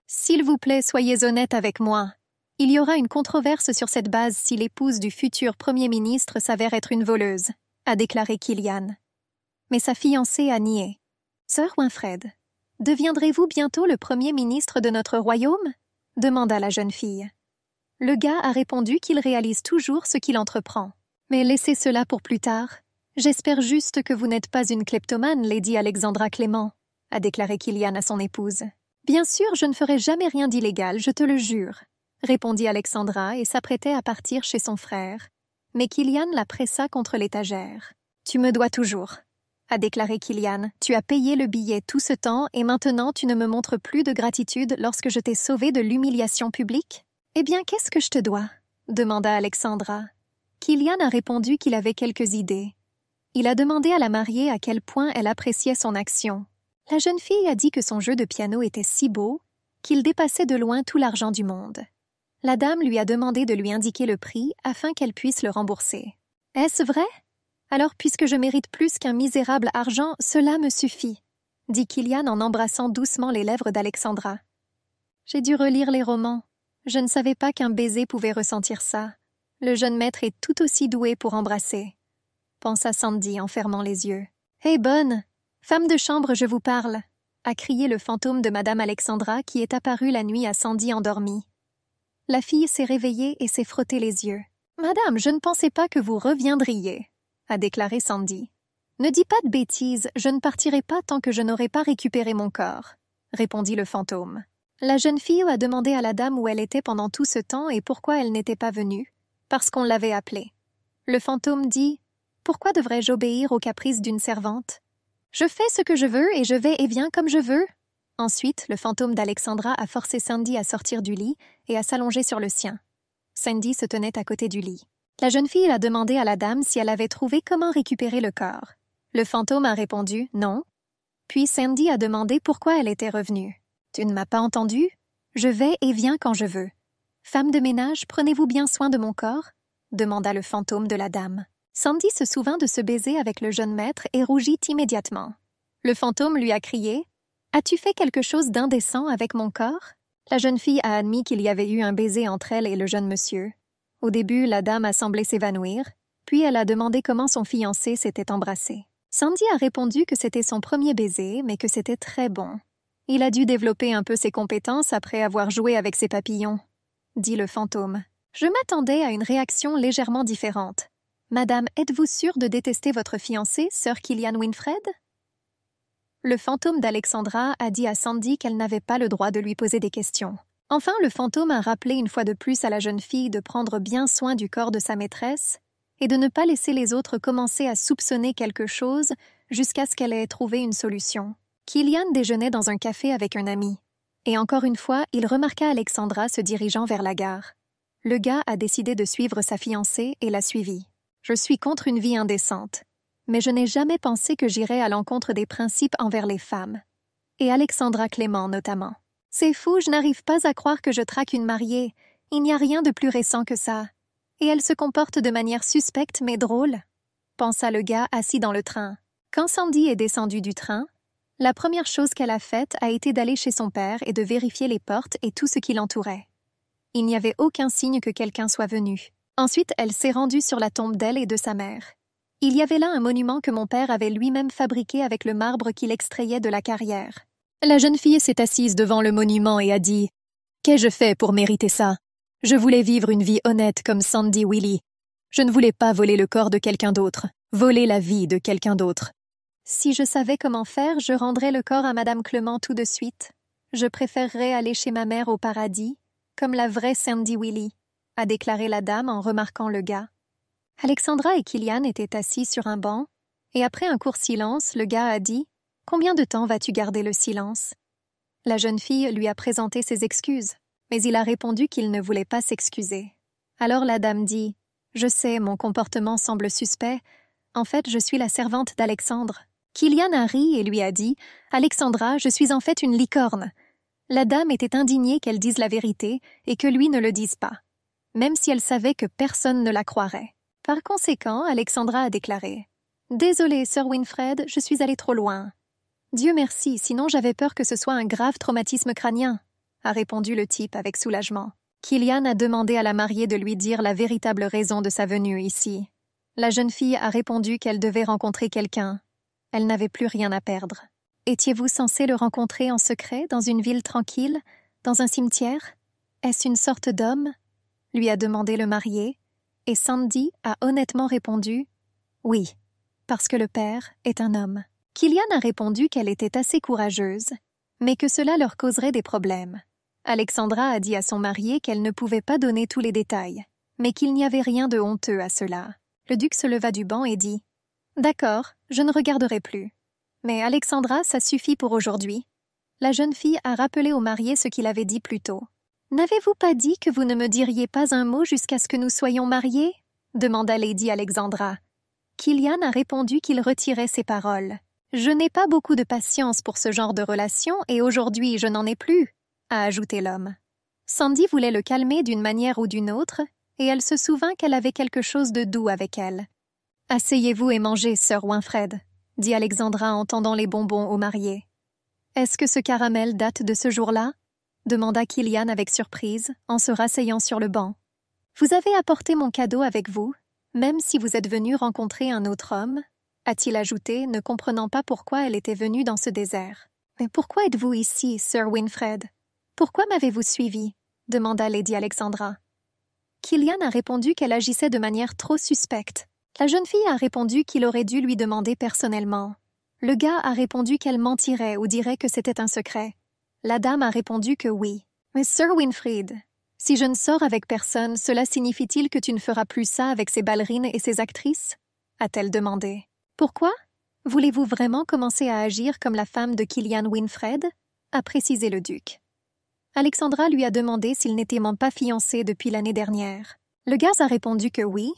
S'il vous plaît, soyez honnête avec moi. Il y aura une controverse sur cette base si l'épouse du futur Premier ministre s'avère être une voleuse, a déclaré Kilian. Mais sa fiancée a nié. Sœur Winfred, deviendrez-vous bientôt le Premier ministre de notre royaume demanda la jeune fille. Le gars a répondu qu'il réalise toujours ce qu'il entreprend. Mais laissez cela pour plus tard. J'espère juste que vous n'êtes pas une kleptomane, Lady Alexandra Clément, a déclaré Kilian à son épouse. Bien sûr, je ne ferai jamais rien d'illégal, je te le jure, répondit Alexandra et s'apprêtait à partir chez son frère. Mais Kilian la pressa contre l'étagère. Tu me dois toujours, a déclaré Kilian. Tu as payé le billet tout ce temps et maintenant tu ne me montres plus de gratitude lorsque je t'ai sauvé de l'humiliation publique Eh bien, qu'est-ce que je te dois demanda Alexandra. Kilian a répondu qu'il avait quelques idées. Il a demandé à la mariée à quel point elle appréciait son action. La jeune fille a dit que son jeu de piano était si beau qu'il dépassait de loin tout l'argent du monde. La dame lui a demandé de lui indiquer le prix afin qu'elle puisse le rembourser. Est-ce vrai Alors, puisque je mérite plus qu'un misérable argent, cela me suffit, dit Kilian en embrassant doucement les lèvres d'Alexandra. J'ai dû relire les romans. Je ne savais pas qu'un baiser pouvait ressentir ça. Le jeune maître est tout aussi doué pour embrasser pensa Sandy en fermant les yeux. Hé bonne Femme de chambre, je vous parle a crié le fantôme de Madame Alexandra qui est apparue la nuit à Sandy endormie. La fille s'est réveillée et s'est frottée les yeux. Madame, je ne pensais pas que vous reviendriez, a déclaré Sandy. Ne dis pas de bêtises, je ne partirai pas tant que je n'aurai pas récupéré mon corps, répondit le fantôme. La jeune fille a demandé à la dame où elle était pendant tout ce temps et pourquoi elle n'était pas venue, parce qu'on l'avait appelée. Le fantôme dit pourquoi devrais-je obéir aux caprices d'une servante Je fais ce que je veux et je vais et viens comme je veux. Ensuite, le fantôme d'Alexandra a forcé Sandy à sortir du lit et à s'allonger sur le sien. Sandy se tenait à côté du lit. La jeune fille a demandé à la dame si elle avait trouvé comment récupérer le corps. Le fantôme a répondu non. Puis Sandy a demandé pourquoi elle était revenue. Tu ne m'as pas entendu Je vais et viens quand je veux. Femme de ménage, prenez-vous bien soin de mon corps demanda le fantôme de la dame. Sandy se souvint de ce baiser avec le jeune maître et rougit immédiatement. Le fantôme lui a crié As-tu fait quelque chose d'indécent avec mon corps La jeune fille a admis qu'il y avait eu un baiser entre elle et le jeune monsieur. Au début, la dame a semblé s'évanouir, puis elle a demandé comment son fiancé s'était embrassé. Sandy a répondu que c'était son premier baiser, mais que c'était très bon. Il a dû développer un peu ses compétences après avoir joué avec ses papillons, dit le fantôme. Je m'attendais à une réaction légèrement différente. Madame, êtes-vous sûre de détester votre fiancée, sœur Kilian Winfred Le fantôme d'Alexandra a dit à Sandy qu'elle n'avait pas le droit de lui poser des questions. Enfin, le fantôme a rappelé une fois de plus à la jeune fille de prendre bien soin du corps de sa maîtresse et de ne pas laisser les autres commencer à soupçonner quelque chose jusqu'à ce qu'elle ait trouvé une solution. Kilian déjeunait dans un café avec un ami. Et encore une fois, il remarqua Alexandra se dirigeant vers la gare. Le gars a décidé de suivre sa fiancée et l'a suivie. Je suis contre une vie indécente, mais je n'ai jamais pensé que j'irais à l'encontre des principes envers les femmes, et Alexandra Clément notamment. C'est fou, je n'arrive pas à croire que je traque une mariée, il n'y a rien de plus récent que ça. Et elle se comporte de manière suspecte mais drôle, pensa le gars assis dans le train. Quand Sandy est descendue du train, la première chose qu'elle a faite a été d'aller chez son père et de vérifier les portes et tout ce qui l'entourait. Il n'y avait aucun signe que quelqu'un soit venu. Ensuite, elle s'est rendue sur la tombe d'elle et de sa mère. Il y avait là un monument que mon père avait lui-même fabriqué avec le marbre qu'il extrayait de la carrière. La jeune fille s'est assise devant le monument et a dit Qu'ai-je fait pour mériter ça Je voulais vivre une vie honnête comme Sandy Willy. Je ne voulais pas voler le corps de quelqu'un d'autre, voler la vie de quelqu'un d'autre. Si je savais comment faire, je rendrais le corps à Madame Clement tout de suite. Je préférerais aller chez ma mère au paradis, comme la vraie Sandy Willie a déclaré la dame en remarquant le gars. Alexandra et Kilian étaient assis sur un banc, et après un court silence, le gars a dit Combien de temps vas-tu garder le silence La jeune fille lui a présenté ses excuses, mais il a répondu qu'il ne voulait pas s'excuser. Alors la dame dit Je sais, mon comportement semble suspect. En fait, je suis la servante d'Alexandre. Kilian a ri et lui a dit Alexandra, je suis en fait une licorne. La dame était indignée qu'elle dise la vérité et que lui ne le dise pas même si elle savait que personne ne la croirait. Par conséquent, Alexandra a déclaré Désolée, Sir Winfred, je suis allée trop loin. Dieu merci, sinon j'avais peur que ce soit un grave traumatisme crânien, a répondu le type avec soulagement. Kilian a demandé à la mariée de lui dire la véritable raison de sa venue ici. La jeune fille a répondu qu'elle devait rencontrer quelqu'un. Elle n'avait plus rien à perdre. Étiez-vous censé le rencontrer en secret, dans une ville tranquille, dans un cimetière Est-ce une sorte d'homme lui a demandé le marié, et Sandy a honnêtement répondu Oui, parce que le père est un homme. Kilian a répondu qu'elle était assez courageuse, mais que cela leur causerait des problèmes. Alexandra a dit à son marié qu'elle ne pouvait pas donner tous les détails, mais qu'il n'y avait rien de honteux à cela. Le duc se leva du banc et dit D'accord, je ne regarderai plus. Mais Alexandra, ça suffit pour aujourd'hui. La jeune fille a rappelé au marié ce qu'il avait dit plus tôt. N'avez-vous pas dit que vous ne me diriez pas un mot jusqu'à ce que nous soyons mariés demanda Lady Alexandra. Kilian a répondu qu'il retirait ses paroles. Je n'ai pas beaucoup de patience pour ce genre de relation et aujourd'hui je n'en ai plus, a ajouté l'homme. Sandy voulait le calmer d'une manière ou d'une autre, et elle se souvint qu'elle avait quelque chose de doux avec elle. Asseyez-vous et mangez, sœur Winfred, dit Alexandra en tendant les bonbons aux mariés. Est-ce que ce caramel date de ce jour-là demanda Kilian avec surprise, en se rasseyant sur le banc. Vous avez apporté mon cadeau avec vous, même si vous êtes venu rencontrer un autre homme, a-t-il ajouté, ne comprenant pas pourquoi elle était venue dans ce désert. Mais pourquoi êtes-vous ici, Sir Winfred Pourquoi m'avez-vous suivi demanda Lady Alexandra. Kilian a répondu qu'elle agissait de manière trop suspecte. La jeune fille a répondu qu'il aurait dû lui demander personnellement. Le gars a répondu qu'elle mentirait ou dirait que c'était un secret. La dame a répondu que oui. Mais Sir Winfried, si je ne sors avec personne, cela signifie-t-il que tu ne feras plus ça avec ces ballerines et ces actrices a-t-elle demandé. Pourquoi Voulez-vous vraiment commencer à agir comme la femme de Kilian Winfred a précisé le duc. Alexandra lui a demandé s'il n'était même pas fiancé depuis l'année dernière. Le gaz a répondu que oui,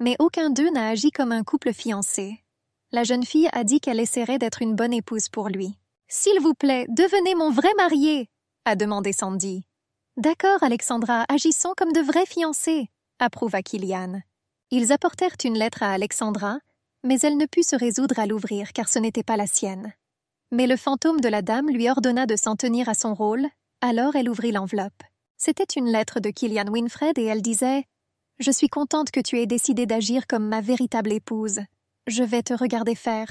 mais aucun d'eux n'a agi comme un couple fiancé. La jeune fille a dit qu'elle essaierait d'être une bonne épouse pour lui. S'il vous plaît, devenez mon vrai marié, a demandé Sandy. D'accord, Alexandra, agissons comme de vrais fiancés, approuva Kilian. Ils apportèrent une lettre à Alexandra, mais elle ne put se résoudre à l'ouvrir car ce n'était pas la sienne. Mais le fantôme de la dame lui ordonna de s'en tenir à son rôle, alors elle ouvrit l'enveloppe. C'était une lettre de Kilian Winfred et elle disait Je suis contente que tu aies décidé d'agir comme ma véritable épouse. Je vais te regarder faire.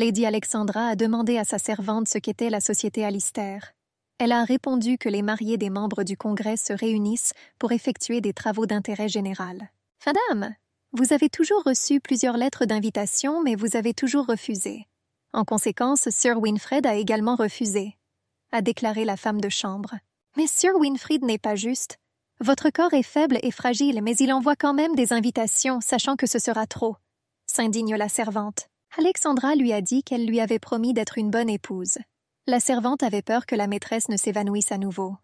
Lady Alexandra a demandé à sa servante ce qu'était la société Alistair. Elle a répondu que les mariés des membres du Congrès se réunissent pour effectuer des travaux d'intérêt général. Madame, vous avez toujours reçu plusieurs lettres d'invitation, mais vous avez toujours refusé. En conséquence, Sir Winfred a également refusé, a déclaré la femme de chambre. Mais Sir Winfred n'est pas juste. Votre corps est faible et fragile, mais il envoie quand même des invitations, sachant que ce sera trop, s'indigne la servante. Alexandra lui a dit qu'elle lui avait promis d'être une bonne épouse. La servante avait peur que la maîtresse ne s'évanouisse à nouveau.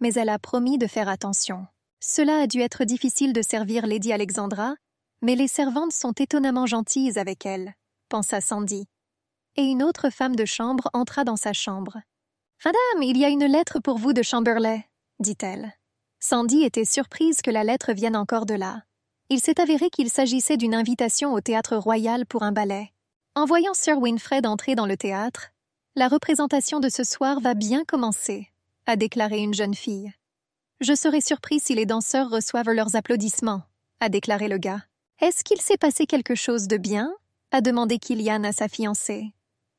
Mais elle a promis de faire attention. Cela a dû être difficile de servir Lady Alexandra, mais les servantes sont étonnamment gentilles avec elle, pensa Sandy. Et une autre femme de chambre entra dans sa chambre. Madame, il y a une lettre pour vous de Chamberlay, dit-elle. Sandy était surprise que la lettre vienne encore de là il s'est avéré qu'il s'agissait d'une invitation au Théâtre Royal pour un ballet. En voyant Sir Winfred entrer dans le théâtre, la représentation de ce soir va bien commencer, a déclaré une jeune fille. Je serais surpris si les danseurs reçoivent leurs applaudissements, a déclaré le gars. Est-ce qu'il s'est passé quelque chose de bien a demandé Kylian à sa fiancée.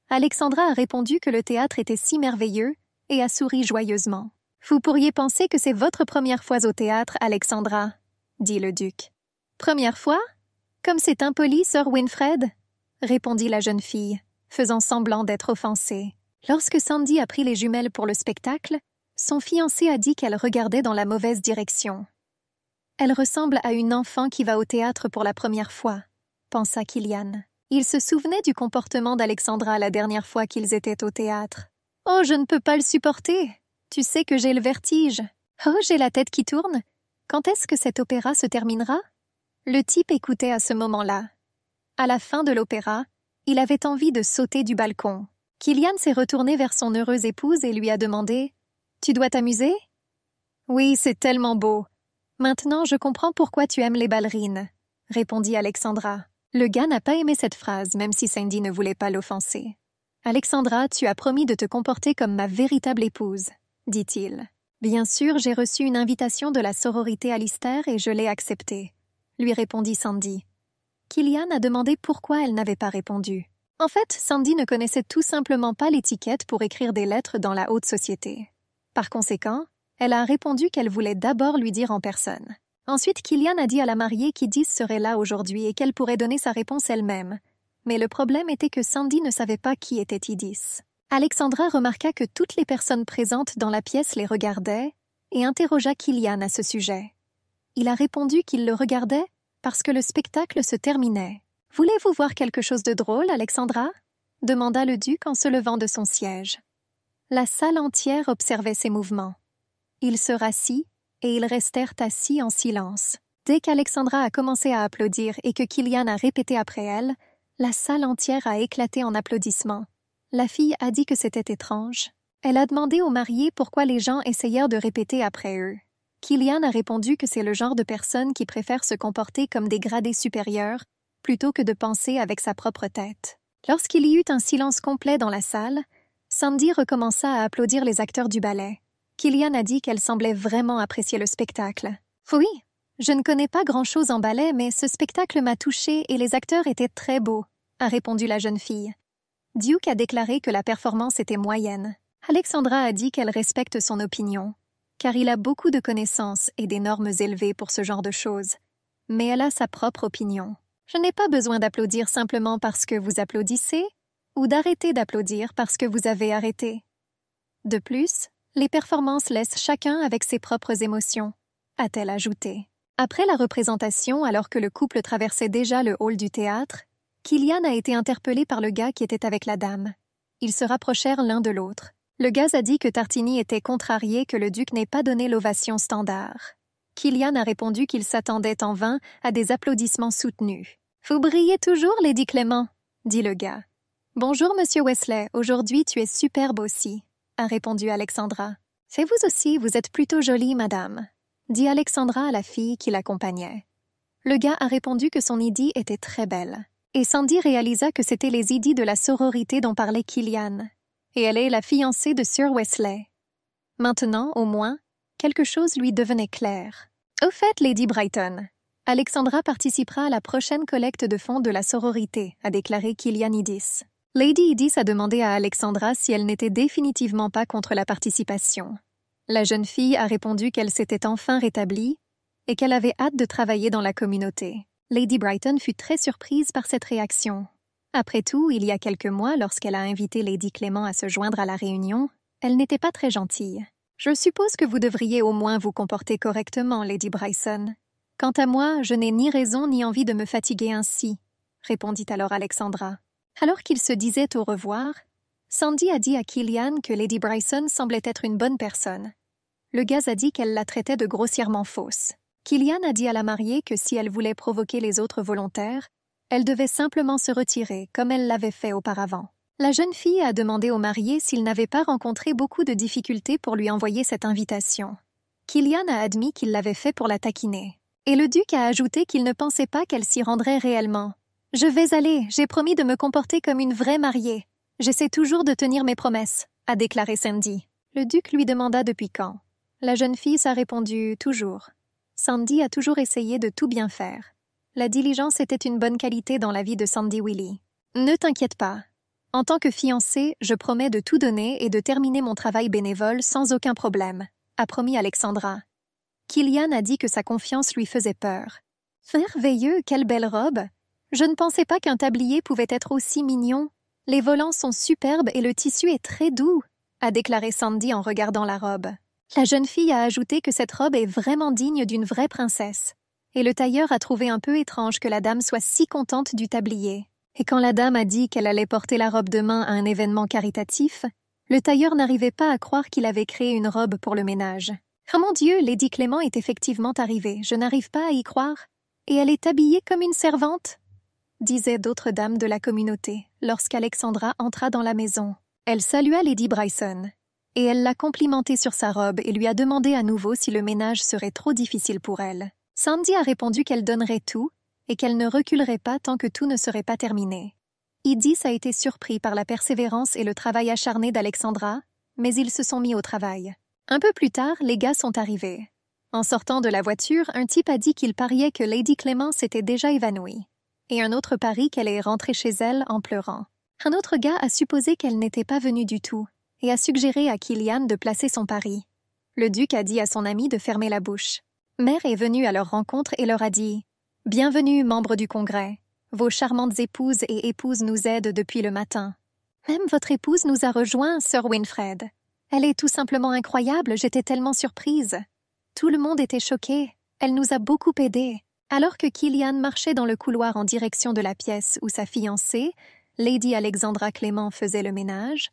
Alexandra a répondu que le théâtre était si merveilleux et a souri joyeusement. Vous pourriez penser que c'est votre première fois au théâtre, Alexandra, dit le duc. Première fois Comme c'est impoli, Sir Winfred répondit la jeune fille, faisant semblant d'être offensée. Lorsque Sandy a pris les jumelles pour le spectacle, son fiancé a dit qu'elle regardait dans la mauvaise direction. Elle ressemble à une enfant qui va au théâtre pour la première fois, pensa Kilian. Il se souvenait du comportement d'Alexandra la dernière fois qu'ils étaient au théâtre. Oh, je ne peux pas le supporter. Tu sais que j'ai le vertige. Oh, j'ai la tête qui tourne. Quand est-ce que cet opéra se terminera le type écoutait à ce moment-là. À la fin de l'opéra, il avait envie de sauter du balcon. Kilian s'est retourné vers son heureuse épouse et lui a demandé Tu dois t'amuser Oui, c'est tellement beau. Maintenant, je comprends pourquoi tu aimes les ballerines, répondit Alexandra. Le gars n'a pas aimé cette phrase, même si Sandy ne voulait pas l'offenser. Alexandra, tu as promis de te comporter comme ma véritable épouse, dit-il. Bien sûr, j'ai reçu une invitation de la sororité Alistair et je l'ai acceptée lui répondit Sandy. Kilian a demandé pourquoi elle n'avait pas répondu. En fait, Sandy ne connaissait tout simplement pas l'étiquette pour écrire des lettres dans la haute société. Par conséquent, elle a répondu qu'elle voulait d'abord lui dire en personne. Ensuite, Kilian a dit à la mariée qu'Idis serait là aujourd'hui et qu'elle pourrait donner sa réponse elle-même. Mais le problème était que Sandy ne savait pas qui était Idis. Alexandra remarqua que toutes les personnes présentes dans la pièce les regardaient et interrogea Kilian à ce sujet il a répondu qu'il le regardait parce que le spectacle se terminait. Voulez-vous voir quelque chose de drôle, Alexandra demanda le duc en se levant de son siège. La salle entière observait ses mouvements. Il se rassit et ils restèrent assis en silence. Dès qu'Alexandra a commencé à applaudir et que Kylian a répété après elle, la salle entière a éclaté en applaudissements. La fille a dit que c'était étrange. Elle a demandé aux mariés pourquoi les gens essayèrent de répéter après eux. Kilian a répondu que c'est le genre de personne qui préfère se comporter comme des gradés supérieurs plutôt que de penser avec sa propre tête. Lorsqu'il y eut un silence complet dans la salle, Sandy recommença à applaudir les acteurs du ballet. Kilian a dit qu'elle semblait vraiment apprécier le spectacle. Oui, je ne connais pas grand-chose en ballet, mais ce spectacle m'a touchée et les acteurs étaient très beaux, a répondu la jeune fille. Duke a déclaré que la performance était moyenne. Alexandra a dit qu'elle respecte son opinion car il a beaucoup de connaissances et des normes élevées pour ce genre de choses. Mais elle a sa propre opinion. Je n'ai pas besoin d'applaudir simplement parce que vous applaudissez, ou d'arrêter d'applaudir parce que vous avez arrêté. De plus, les performances laissent chacun avec ses propres émotions, a-t-elle ajouté. Après la représentation, alors que le couple traversait déjà le hall du théâtre, Kilian a été interpellé par le gars qui était avec la dame. Ils se rapprochèrent l'un de l'autre. Le gaz a dit que Tartini était contrarié que le duc n'ait pas donné l'ovation standard. Kilian a répondu qu'il s'attendait en vain à des applaudissements soutenus. Vous brillez toujours, Lady Clément, dit le gars. Bonjour, monsieur Wesley, aujourd'hui tu es superbe aussi, a répondu Alexandra. C'est vous aussi, vous êtes plutôt jolie, madame, dit Alexandra à la fille qui l'accompagnait. Le gars a répondu que son idée était très belle. Et Sandy réalisa que c'était les idées de la sororité dont parlait Kilian et elle est la fiancée de Sir Wesley. Maintenant, au moins, quelque chose lui devenait clair. Au fait, Lady Brighton, Alexandra participera à la prochaine collecte de fonds de la sororité, a déclaré Idis. Lady Idis a demandé à Alexandra si elle n'était définitivement pas contre la participation. La jeune fille a répondu qu'elle s'était enfin rétablie et qu'elle avait hâte de travailler dans la communauté. Lady Brighton fut très surprise par cette réaction. Après tout, il y a quelques mois, lorsqu'elle a invité Lady Clément à se joindre à la réunion, elle n'était pas très gentille. Je suppose que vous devriez au moins vous comporter correctement, Lady Bryson. Quant à moi, je n'ai ni raison ni envie de me fatiguer ainsi, répondit alors Alexandra. Alors qu'ils se disaient au revoir, Sandy a dit à Killian que Lady Bryson semblait être une bonne personne. Le gaz a dit qu'elle la traitait de grossièrement fausse. Killian a dit à la mariée que si elle voulait provoquer les autres volontaires, elle devait simplement se retirer, comme elle l'avait fait auparavant. La jeune fille a demandé au marié s'il n'avait pas rencontré beaucoup de difficultés pour lui envoyer cette invitation. Kilian a admis qu'il l'avait fait pour la taquiner. Et le duc a ajouté qu'il ne pensait pas qu'elle s'y rendrait réellement. Je vais aller, j'ai promis de me comporter comme une vraie mariée. J'essaie toujours de tenir mes promesses, a déclaré Sandy. Le duc lui demanda depuis quand. La jeune fille a répondu toujours. Sandy a toujours essayé de tout bien faire. La diligence était une bonne qualité dans la vie de Sandy Willy. Ne t'inquiète pas. En tant que fiancée, je promets de tout donner et de terminer mon travail bénévole sans aucun problème, a promis Alexandra. Kilian a dit que sa confiance lui faisait peur. Merveilleux, quelle belle robe Je ne pensais pas qu'un tablier pouvait être aussi mignon. Les volants sont superbes et le tissu est très doux, a déclaré Sandy en regardant la robe. La jeune fille a ajouté que cette robe est vraiment digne d'une vraie princesse et le tailleur a trouvé un peu étrange que la dame soit si contente du tablier. Et quand la dame a dit qu'elle allait porter la robe demain à un événement caritatif, le tailleur n'arrivait pas à croire qu'il avait créé une robe pour le ménage. Ah mon Dieu, Lady Clément est effectivement arrivée, je n'arrive pas à y croire. Et elle est habillée comme une servante disaient d'autres dames de la communauté lorsqu'Alexandra entra dans la maison. Elle salua Lady Bryson, et elle l'a complimentée sur sa robe et lui a demandé à nouveau si le ménage serait trop difficile pour elle. Sandy a répondu qu'elle donnerait tout et qu'elle ne reculerait pas tant que tout ne serait pas terminé. Idis a été surpris par la persévérance et le travail acharné d'Alexandra, mais ils se sont mis au travail. Un peu plus tard, les gars sont arrivés. En sortant de la voiture, un type a dit qu'il pariait que Lady Clémence était déjà évanouie, et un autre parie qu'elle est rentrée chez elle en pleurant. Un autre gars a supposé qu'elle n'était pas venue du tout, et a suggéré à Kilian de placer son pari. Le duc a dit à son ami de fermer la bouche. Mère est venue à leur rencontre et leur a dit Bienvenue, membres du Congrès. Vos charmantes épouses et épouses nous aident depuis le matin. Même votre épouse nous a rejoints, Sir Winfred. Elle est tout simplement incroyable, j'étais tellement surprise. Tout le monde était choqué, elle nous a beaucoup aidés. Alors que Kilian marchait dans le couloir en direction de la pièce où sa fiancée, Lady Alexandra Clément, faisait le ménage,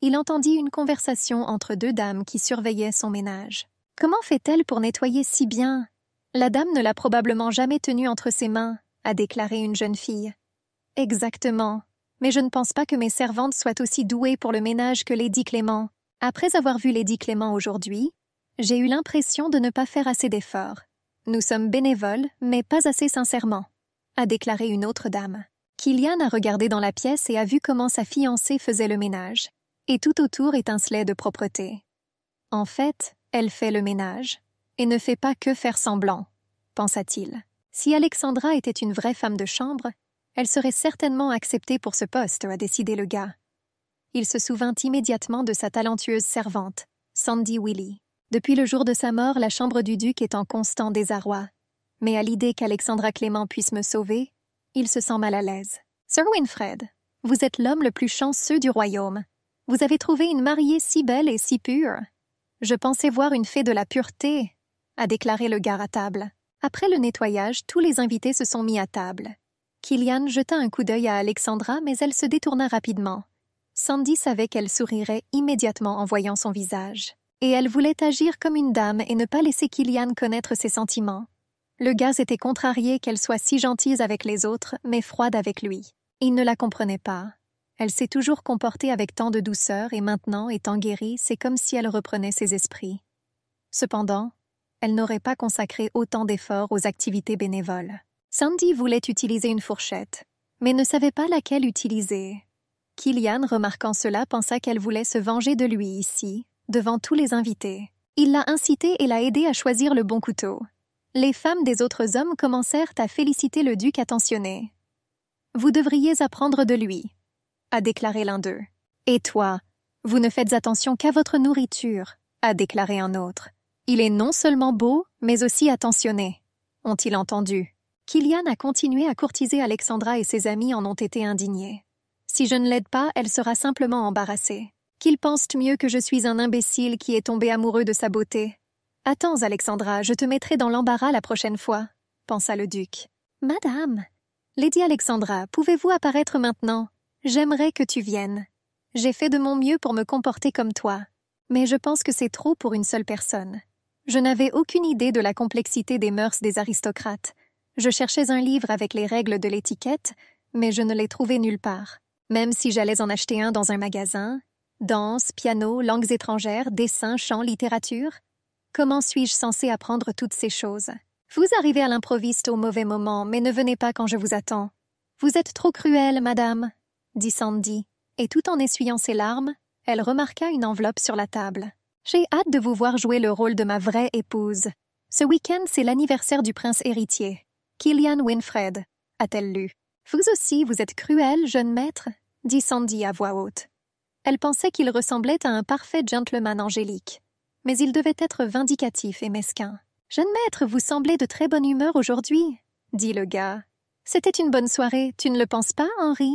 il entendit une conversation entre deux dames qui surveillaient son ménage. Comment fait-elle pour nettoyer si bien La dame ne l'a probablement jamais tenue entre ses mains, a déclaré une jeune fille. Exactement. Mais je ne pense pas que mes servantes soient aussi douées pour le ménage que Lady Clément. Après avoir vu Lady Clément aujourd'hui, j'ai eu l'impression de ne pas faire assez d'efforts. Nous sommes bénévoles, mais pas assez sincèrement, a déclaré une autre dame. Kilian a regardé dans la pièce et a vu comment sa fiancée faisait le ménage. Et tout autour étincelait de propreté. En fait, elle fait le ménage, et ne fait pas que faire semblant, pensa-t-il. Si Alexandra était une vraie femme de chambre, elle serait certainement acceptée pour ce poste, a décidé le gars. Il se souvint immédiatement de sa talentueuse servante, Sandy Willie. Depuis le jour de sa mort, la chambre du duc est en constant désarroi. Mais à l'idée qu'Alexandra Clément puisse me sauver, il se sent mal à l'aise. Sir Winfred, vous êtes l'homme le plus chanceux du royaume. Vous avez trouvé une mariée si belle et si pure. Je pensais voir une fée de la pureté, a déclaré le gars à table. Après le nettoyage, tous les invités se sont mis à table. Kilian jeta un coup d'œil à Alexandra, mais elle se détourna rapidement. Sandy savait qu'elle sourirait immédiatement en voyant son visage. Et elle voulait agir comme une dame et ne pas laisser Kilian connaître ses sentiments. Le gars était contrarié qu'elle soit si gentille avec les autres, mais froide avec lui. Il ne la comprenait pas. Elle s'est toujours comportée avec tant de douceur et maintenant, étant guérie, c'est comme si elle reprenait ses esprits. Cependant, elle n'aurait pas consacré autant d'efforts aux activités bénévoles. Sandy voulait utiliser une fourchette, mais ne savait pas laquelle utiliser. Kilian, remarquant cela, pensa qu'elle voulait se venger de lui ici, devant tous les invités. Il l'a incitée et l'a aidée à choisir le bon couteau. Les femmes des autres hommes commencèrent à féliciter le duc attentionné. Vous devriez apprendre de lui, a déclaré l'un d'eux. Et toi, vous ne faites attention qu'à votre nourriture, a déclaré un autre. Il est non seulement beau, mais aussi attentionné, ont-ils entendu. Kylian a continué à courtiser Alexandra et ses amis en ont été indignés. Si je ne l'aide pas, elle sera simplement embarrassée. Qu'ils pensent mieux que je suis un imbécile qui est tombé amoureux de sa beauté. Attends, Alexandra, je te mettrai dans l'embarras la prochaine fois, pensa le duc. Madame, Lady Alexandra, pouvez-vous apparaître maintenant J'aimerais que tu viennes. J'ai fait de mon mieux pour me comporter comme toi, mais je pense que c'est trop pour une seule personne. Je n'avais aucune idée de la complexité des mœurs des aristocrates. Je cherchais un livre avec les règles de l'étiquette, mais je ne l'ai trouvé nulle part. Même si j'allais en acheter un dans un magasin, danse, piano, langues étrangères, dessin, chant, littérature, comment suis-je censé apprendre toutes ces choses Vous arrivez à l'improviste au mauvais moment, mais ne venez pas quand je vous attends. Vous êtes trop cruelle, madame dit Sandy, et tout en essuyant ses larmes, elle remarqua une enveloppe sur la table. J'ai hâte de vous voir jouer le rôle de ma vraie épouse. Ce week-end, c'est l'anniversaire du prince héritier, Killian Winfred, a-t-elle lu. Vous aussi, vous êtes cruel, jeune maître, dit Sandy à voix haute. Elle pensait qu'il ressemblait à un parfait gentleman angélique, mais il devait être vindicatif et mesquin. Jeune maître, vous semblez de très bonne humeur aujourd'hui, dit le gars. C'était une bonne soirée, tu ne le penses pas, Henri?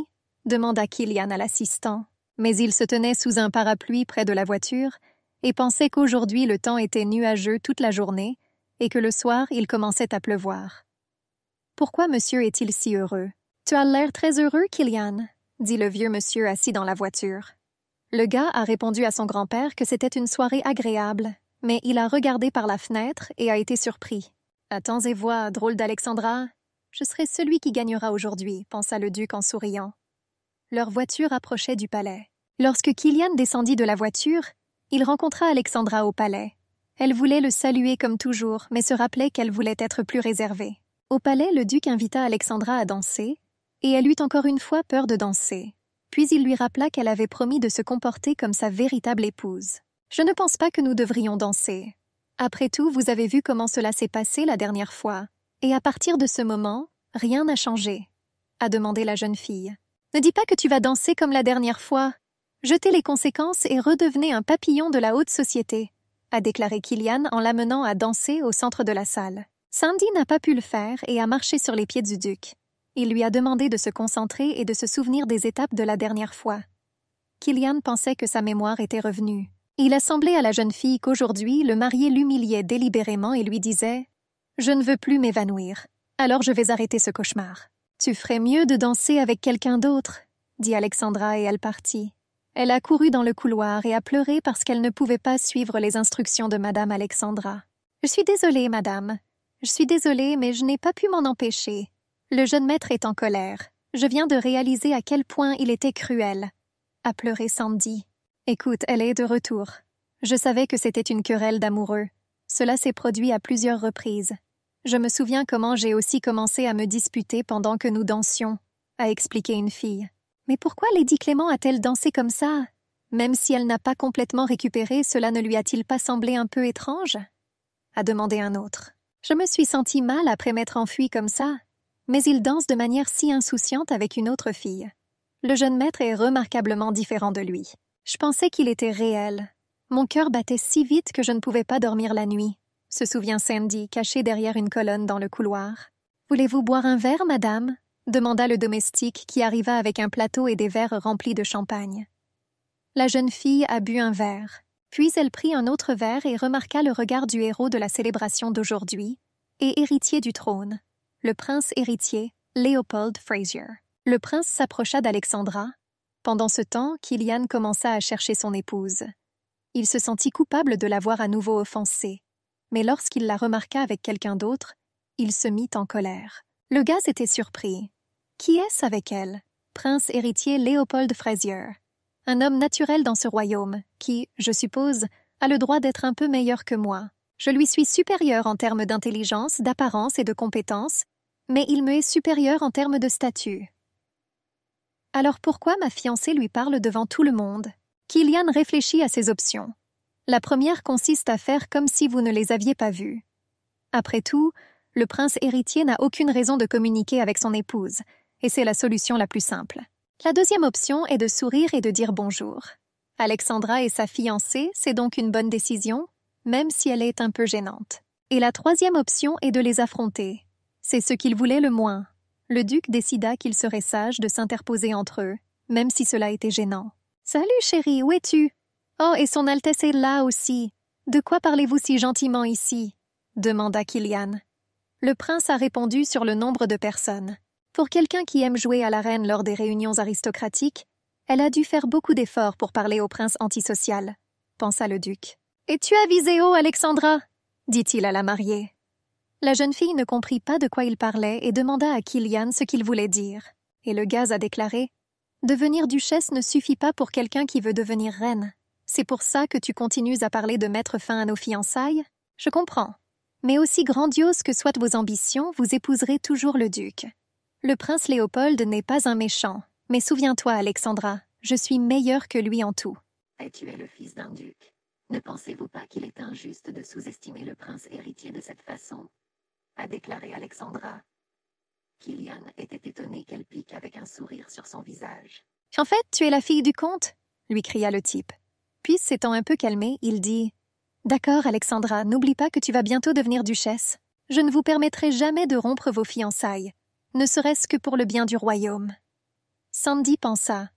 demanda Kilian à l'assistant, mais il se tenait sous un parapluie près de la voiture et pensait qu'aujourd'hui le temps était nuageux toute la journée et que le soir il commençait à pleuvoir. Pourquoi monsieur est-il si heureux Tu as l'air très heureux, Kilian, dit le vieux monsieur assis dans la voiture. Le gars a répondu à son grand-père que c'était une soirée agréable, mais il a regardé par la fenêtre et a été surpris. Attends et vois, drôle d'Alexandra. Je serai celui qui gagnera aujourd'hui, pensa le duc en souriant. Leur voiture approchait du palais. Lorsque Kilian descendit de la voiture, il rencontra Alexandra au palais. Elle voulait le saluer comme toujours, mais se rappelait qu'elle voulait être plus réservée. Au palais, le duc invita Alexandra à danser, et elle eut encore une fois peur de danser. Puis il lui rappela qu'elle avait promis de se comporter comme sa véritable épouse. Je ne pense pas que nous devrions danser. Après tout, vous avez vu comment cela s'est passé la dernière fois. Et à partir de ce moment, rien n'a changé, a demandé la jeune fille. Ne dis pas que tu vas danser comme la dernière fois. Jetez les conséquences et redevenez un papillon de la haute société, a déclaré Kilian en l'amenant à danser au centre de la salle. Sandy n'a pas pu le faire et a marché sur les pieds du duc. Il lui a demandé de se concentrer et de se souvenir des étapes de la dernière fois. Kilian pensait que sa mémoire était revenue. Il a semblé à la jeune fille qu'aujourd'hui le marié l'humiliait délibérément et lui disait Je ne veux plus m'évanouir, alors je vais arrêter ce cauchemar. Tu ferais mieux de danser avec quelqu'un d'autre, dit Alexandra et elle partit. Elle a couru dans le couloir et a pleuré parce qu'elle ne pouvait pas suivre les instructions de Madame Alexandra. Je suis désolée, Madame. Je suis désolée, mais je n'ai pas pu m'en empêcher. Le jeune maître est en colère. Je viens de réaliser à quel point il était cruel. A pleuré Sandy. Écoute, elle est de retour. Je savais que c'était une querelle d'amoureux. Cela s'est produit à plusieurs reprises. Je me souviens comment j'ai aussi commencé à me disputer pendant que nous dansions, a expliqué une fille. Mais pourquoi Lady Clément a-t-elle dansé comme ça Même si elle n'a pas complètement récupéré, cela ne lui a-t-il pas semblé un peu étrange a demandé un autre. Je me suis sentie mal après m'être enfui comme ça, mais il danse de manière si insouciante avec une autre fille. Le jeune maître est remarquablement différent de lui. Je pensais qu'il était réel. Mon cœur battait si vite que je ne pouvais pas dormir la nuit se souvient Sandy, cachée derrière une colonne dans le couloir. Voulez-vous boire un verre, madame demanda le domestique qui arriva avec un plateau et des verres remplis de champagne. La jeune fille a bu un verre, puis elle prit un autre verre et remarqua le regard du héros de la célébration d'aujourd'hui, et héritier du trône, le prince héritier, Léopold Frazier. Le prince s'approcha d'Alexandra. Pendant ce temps, Kilian commença à chercher son épouse. Il se sentit coupable de l'avoir à nouveau offensée, mais lorsqu'il la remarqua avec quelqu'un d'autre, il se mit en colère. Le gars était surpris. Qui est-ce avec elle Prince héritier Léopold Frazier. Un homme naturel dans ce royaume, qui, je suppose, a le droit d'être un peu meilleur que moi. Je lui suis supérieur en termes d'intelligence, d'apparence et de compétences, mais il me est supérieur en termes de statut. Alors pourquoi ma fiancée lui parle devant tout le monde Kylian réfléchit à ses options. La première consiste à faire comme si vous ne les aviez pas vus. Après tout, le prince héritier n'a aucune raison de communiquer avec son épouse, et c'est la solution la plus simple. La deuxième option est de sourire et de dire bonjour. Alexandra et sa fiancée, c'est donc une bonne décision, même si elle est un peu gênante. Et la troisième option est de les affronter. C'est ce qu'il voulait le moins. Le duc décida qu'il serait sage de s'interposer entre eux, même si cela était gênant. Salut chérie, où es-tu Oh, et Son Altesse est là aussi. De quoi parlez-vous si gentiment ici demanda Kilian. Le prince a répondu sur le nombre de personnes. Pour quelqu'un qui aime jouer à la reine lors des réunions aristocratiques, elle a dû faire beaucoup d'efforts pour parler au prince antisocial, pensa le duc. Et tu as visé haut, oh, Alexandra dit-il à la mariée. La jeune fille ne comprit pas de quoi il parlait et demanda à Kilian ce qu'il voulait dire. Et le gaz a déclaré Devenir duchesse ne suffit pas pour quelqu'un qui veut devenir reine. C'est pour ça que tu continues à parler de mettre fin à nos fiançailles Je comprends. Mais aussi grandiose que soient vos ambitions, vous épouserez toujours le duc. Le prince Léopold n'est pas un méchant, mais souviens-toi, Alexandra, je suis meilleure que lui en tout. Et tu es le fils d'un duc. Ne pensez-vous pas qu'il est injuste de sous-estimer le prince héritier de cette façon a déclaré Alexandra. Kilian était étonné qu'elle pique avec un sourire sur son visage. En fait, tu es la fille du comte lui cria le type. Puis, s'étant un peu calmé, il dit D'accord, Alexandra, n'oublie pas que tu vas bientôt devenir duchesse. Je ne vous permettrai jamais de rompre vos fiançailles, ne serait-ce que pour le bien du royaume. Sandy pensa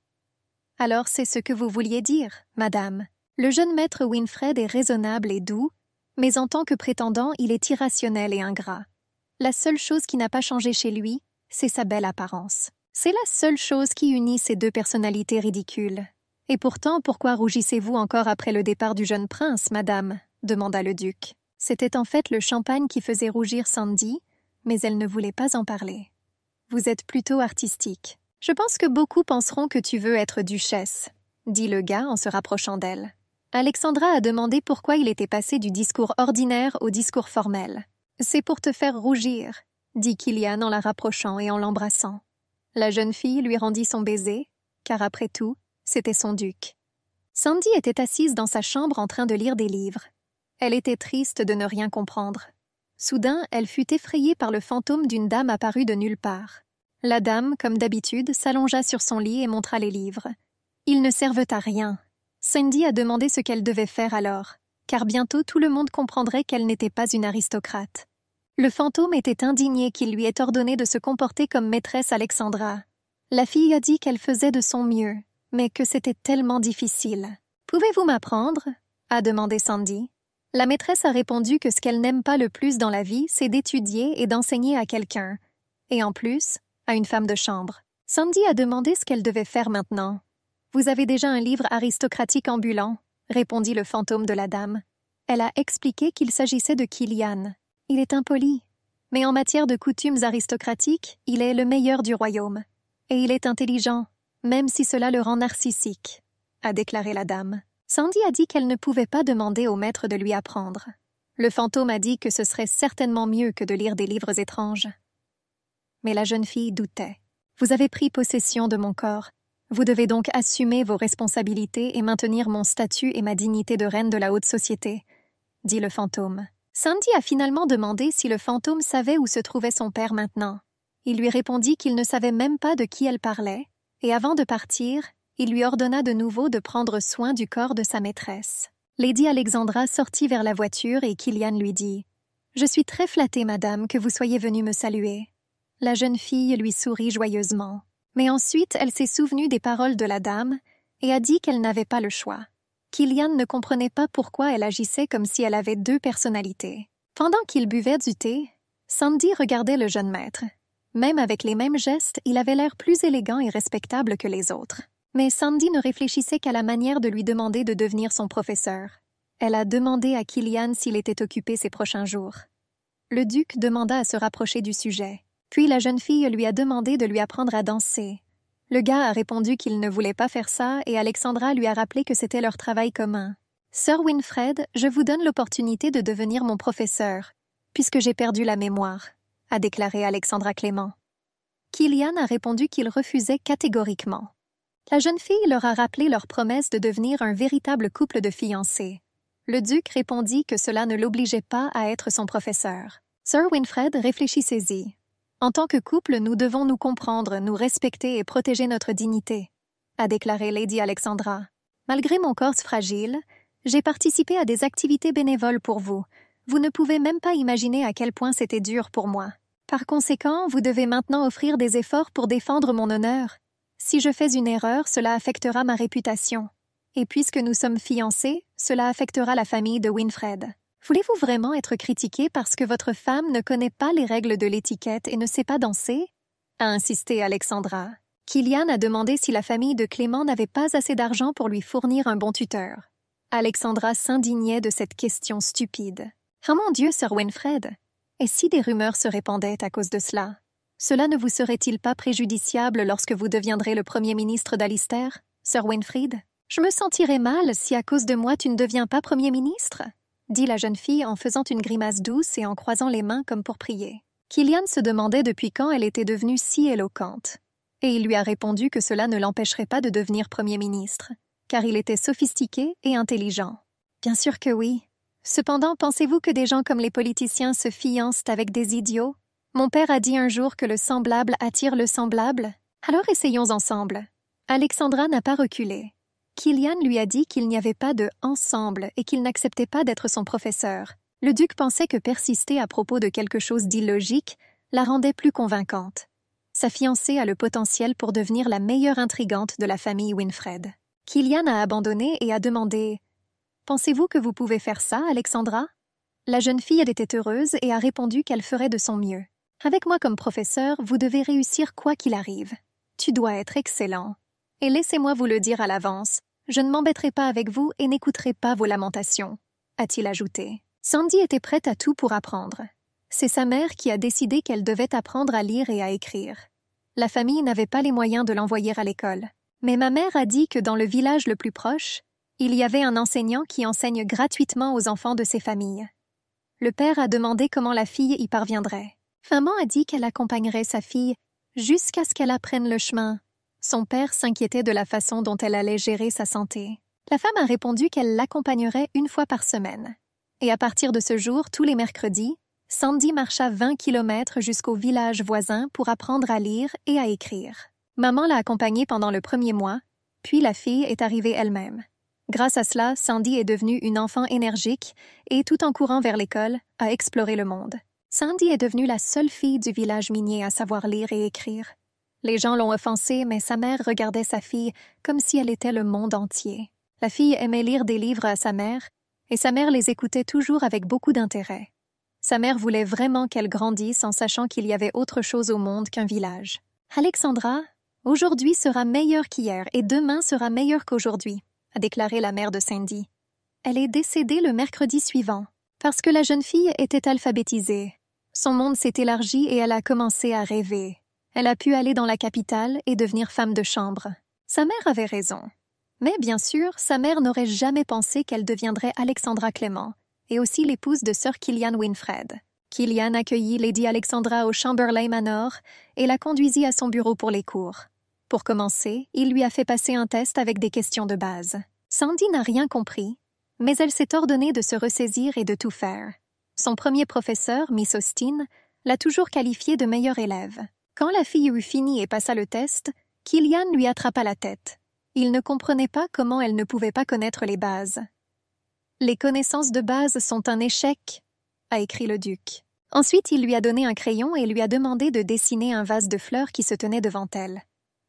Alors c'est ce que vous vouliez dire, madame. Le jeune maître Winfred est raisonnable et doux, mais en tant que prétendant, il est irrationnel et ingrat. La seule chose qui n'a pas changé chez lui, c'est sa belle apparence. C'est la seule chose qui unit ces deux personnalités ridicules. Et pourtant, pourquoi rougissez-vous encore après le départ du jeune prince, madame demanda le duc. C'était en fait le champagne qui faisait rougir Sandy, mais elle ne voulait pas en parler. Vous êtes plutôt artistique. Je pense que beaucoup penseront que tu veux être duchesse, dit le gars en se rapprochant d'elle. Alexandra a demandé pourquoi il était passé du discours ordinaire au discours formel. C'est pour te faire rougir, dit Kilian en la rapprochant et en l'embrassant. La jeune fille lui rendit son baiser, car après tout, c'était son duc. Sandy était assise dans sa chambre en train de lire des livres. Elle était triste de ne rien comprendre. Soudain, elle fut effrayée par le fantôme d'une dame apparue de nulle part. La dame, comme d'habitude, s'allongea sur son lit et montra les livres. Ils ne servent à rien. Sandy a demandé ce qu'elle devait faire alors, car bientôt tout le monde comprendrait qu'elle n'était pas une aristocrate. Le fantôme était indigné qu'il lui ait ordonné de se comporter comme maîtresse Alexandra. La fille a dit qu'elle faisait de son mieux, mais que c'était tellement difficile. Pouvez-vous m'apprendre a demandé Sandy. La maîtresse a répondu que ce qu'elle n'aime pas le plus dans la vie, c'est d'étudier et d'enseigner à quelqu'un, et en plus, à une femme de chambre. Sandy a demandé ce qu'elle devait faire maintenant. Vous avez déjà un livre aristocratique ambulant, répondit le fantôme de la dame. Elle a expliqué qu'il s'agissait de Kilian. Il est impoli. Mais en matière de coutumes aristocratiques, il est le meilleur du royaume. Et il est intelligent, même si cela le rend narcissique, a déclaré la dame. Sandy a dit qu'elle ne pouvait pas demander au maître de lui apprendre. Le fantôme a dit que ce serait certainement mieux que de lire des livres étranges. Mais la jeune fille doutait. Vous avez pris possession de mon corps. Vous devez donc assumer vos responsabilités et maintenir mon statut et ma dignité de reine de la haute société, dit le fantôme. Sandy a finalement demandé si le fantôme savait où se trouvait son père maintenant. Il lui répondit qu'il ne savait même pas de qui elle parlait et avant de partir, il lui ordonna de nouveau de prendre soin du corps de sa maîtresse. Lady Alexandra sortit vers la voiture et Kilian lui dit Je suis très flattée, madame, que vous soyez venue me saluer. La jeune fille lui sourit joyeusement. Mais ensuite, elle s'est souvenue des paroles de la dame et a dit qu'elle n'avait pas le choix. Kilian ne comprenait pas pourquoi elle agissait comme si elle avait deux personnalités. Pendant qu'il buvait du thé, Sandy regardait le jeune maître. Même avec les mêmes gestes, il avait l'air plus élégant et respectable que les autres. Mais Sandy ne réfléchissait qu'à la manière de lui demander de devenir son professeur. Elle a demandé à Kilian s'il était occupé ces prochains jours. Le duc demanda à se rapprocher du sujet. Puis la jeune fille lui a demandé de lui apprendre à danser. Le gars a répondu qu'il ne voulait pas faire ça et Alexandra lui a rappelé que c'était leur travail commun. Sir Winfred, je vous donne l'opportunité de devenir mon professeur, puisque j'ai perdu la mémoire a déclaré Alexandra Clément. Kilian a répondu qu'il refusait catégoriquement. La jeune fille leur a rappelé leur promesse de devenir un véritable couple de fiancés. Le duc répondit que cela ne l'obligeait pas à être son professeur. Sir Winfred réfléchissez-y. En tant que couple, nous devons nous comprendre, nous respecter et protéger notre dignité, a déclaré Lady Alexandra. Malgré mon corps fragile, j'ai participé à des activités bénévoles pour vous, vous ne pouvez même pas imaginer à quel point c'était dur pour moi. Par conséquent, vous devez maintenant offrir des efforts pour défendre mon honneur. Si je fais une erreur, cela affectera ma réputation. Et puisque nous sommes fiancés, cela affectera la famille de Winfred. Voulez-vous vraiment être critiqué parce que votre femme ne connaît pas les règles de l'étiquette et ne sait pas danser a insisté Alexandra. Kilian a demandé si la famille de Clément n'avait pas assez d'argent pour lui fournir un bon tuteur. Alexandra s'indignait de cette question stupide. Oh mon Dieu, Sir Winfred Et si des rumeurs se répandaient à cause de cela Cela ne vous serait-il pas préjudiciable lorsque vous deviendrez le premier ministre d'Allister, Sir Winfred Je me sentirais mal si à cause de moi tu ne deviens pas premier ministre dit la jeune fille en faisant une grimace douce et en croisant les mains comme pour prier. Kilian se demandait depuis quand elle était devenue si éloquente, et il lui a répondu que cela ne l'empêcherait pas de devenir Premier ministre, car il était sophistiqué et intelligent. Bien sûr que oui, Cependant, pensez-vous que des gens comme les politiciens se fiancent avec des idiots Mon père a dit un jour que le semblable attire le semblable. Alors essayons ensemble. Alexandra n'a pas reculé. Kilian lui a dit qu'il n'y avait pas de ensemble et qu'il n'acceptait pas d'être son professeur. Le duc pensait que persister à propos de quelque chose d'illogique la rendait plus convaincante. Sa fiancée a le potentiel pour devenir la meilleure intrigante de la famille Winfred. Kilian a abandonné et a demandé Pensez-vous que vous pouvez faire ça, Alexandra La jeune fille était heureuse et a répondu qu'elle ferait de son mieux. Avec moi comme professeur, vous devez réussir quoi qu'il arrive. Tu dois être excellent. Et laissez-moi vous le dire à l'avance, je ne m'embêterai pas avec vous et n'écouterai pas vos lamentations, a-t-il ajouté. Sandy était prête à tout pour apprendre. C'est sa mère qui a décidé qu'elle devait apprendre à lire et à écrire. La famille n'avait pas les moyens de l'envoyer à l'école. Mais ma mère a dit que dans le village le plus proche, il y avait un enseignant qui enseigne gratuitement aux enfants de ses familles. Le père a demandé comment la fille y parviendrait. Maman a dit qu'elle accompagnerait sa fille jusqu'à ce qu'elle apprenne le chemin. Son père s'inquiétait de la façon dont elle allait gérer sa santé. La femme a répondu qu'elle l'accompagnerait une fois par semaine. Et à partir de ce jour, tous les mercredis, Sandy marcha 20 kilomètres jusqu'au village voisin pour apprendre à lire et à écrire. Maman l'a accompagnée pendant le premier mois, puis la fille est arrivée elle-même. Grâce à cela, Sandy est devenue une enfant énergique et, tout en courant vers l'école, a exploré le monde. Sandy est devenue la seule fille du village minier à savoir lire et écrire. Les gens l'ont offensée, mais sa mère regardait sa fille comme si elle était le monde entier. La fille aimait lire des livres à sa mère, et sa mère les écoutait toujours avec beaucoup d'intérêt. Sa mère voulait vraiment qu'elle grandisse en sachant qu'il y avait autre chose au monde qu'un village. Alexandra, aujourd'hui sera meilleur qu'hier et demain sera meilleur qu'aujourd'hui a déclaré la mère de Cindy. Elle est décédée le mercredi suivant, parce que la jeune fille était alphabétisée. Son monde s'est élargi et elle a commencé à rêver. Elle a pu aller dans la capitale et devenir femme de chambre. Sa mère avait raison. Mais bien sûr, sa mère n'aurait jamais pensé qu'elle deviendrait Alexandra Clément, et aussi l'épouse de Sir Kilian Winfred. Kilian accueillit Lady Alexandra au Chamberlain Manor et la conduisit à son bureau pour les cours. Pour commencer, il lui a fait passer un test avec des questions de base. Sandy n'a rien compris, mais elle s'est ordonnée de se ressaisir et de tout faire. Son premier professeur, Miss Austin, l'a toujours qualifiée de meilleure élève. Quand la fille eut fini et passa le test, Kilian lui attrapa la tête. Il ne comprenait pas comment elle ne pouvait pas connaître les bases. Les connaissances de base sont un échec, a écrit le duc. Ensuite, il lui a donné un crayon et lui a demandé de dessiner un vase de fleurs qui se tenait devant elle.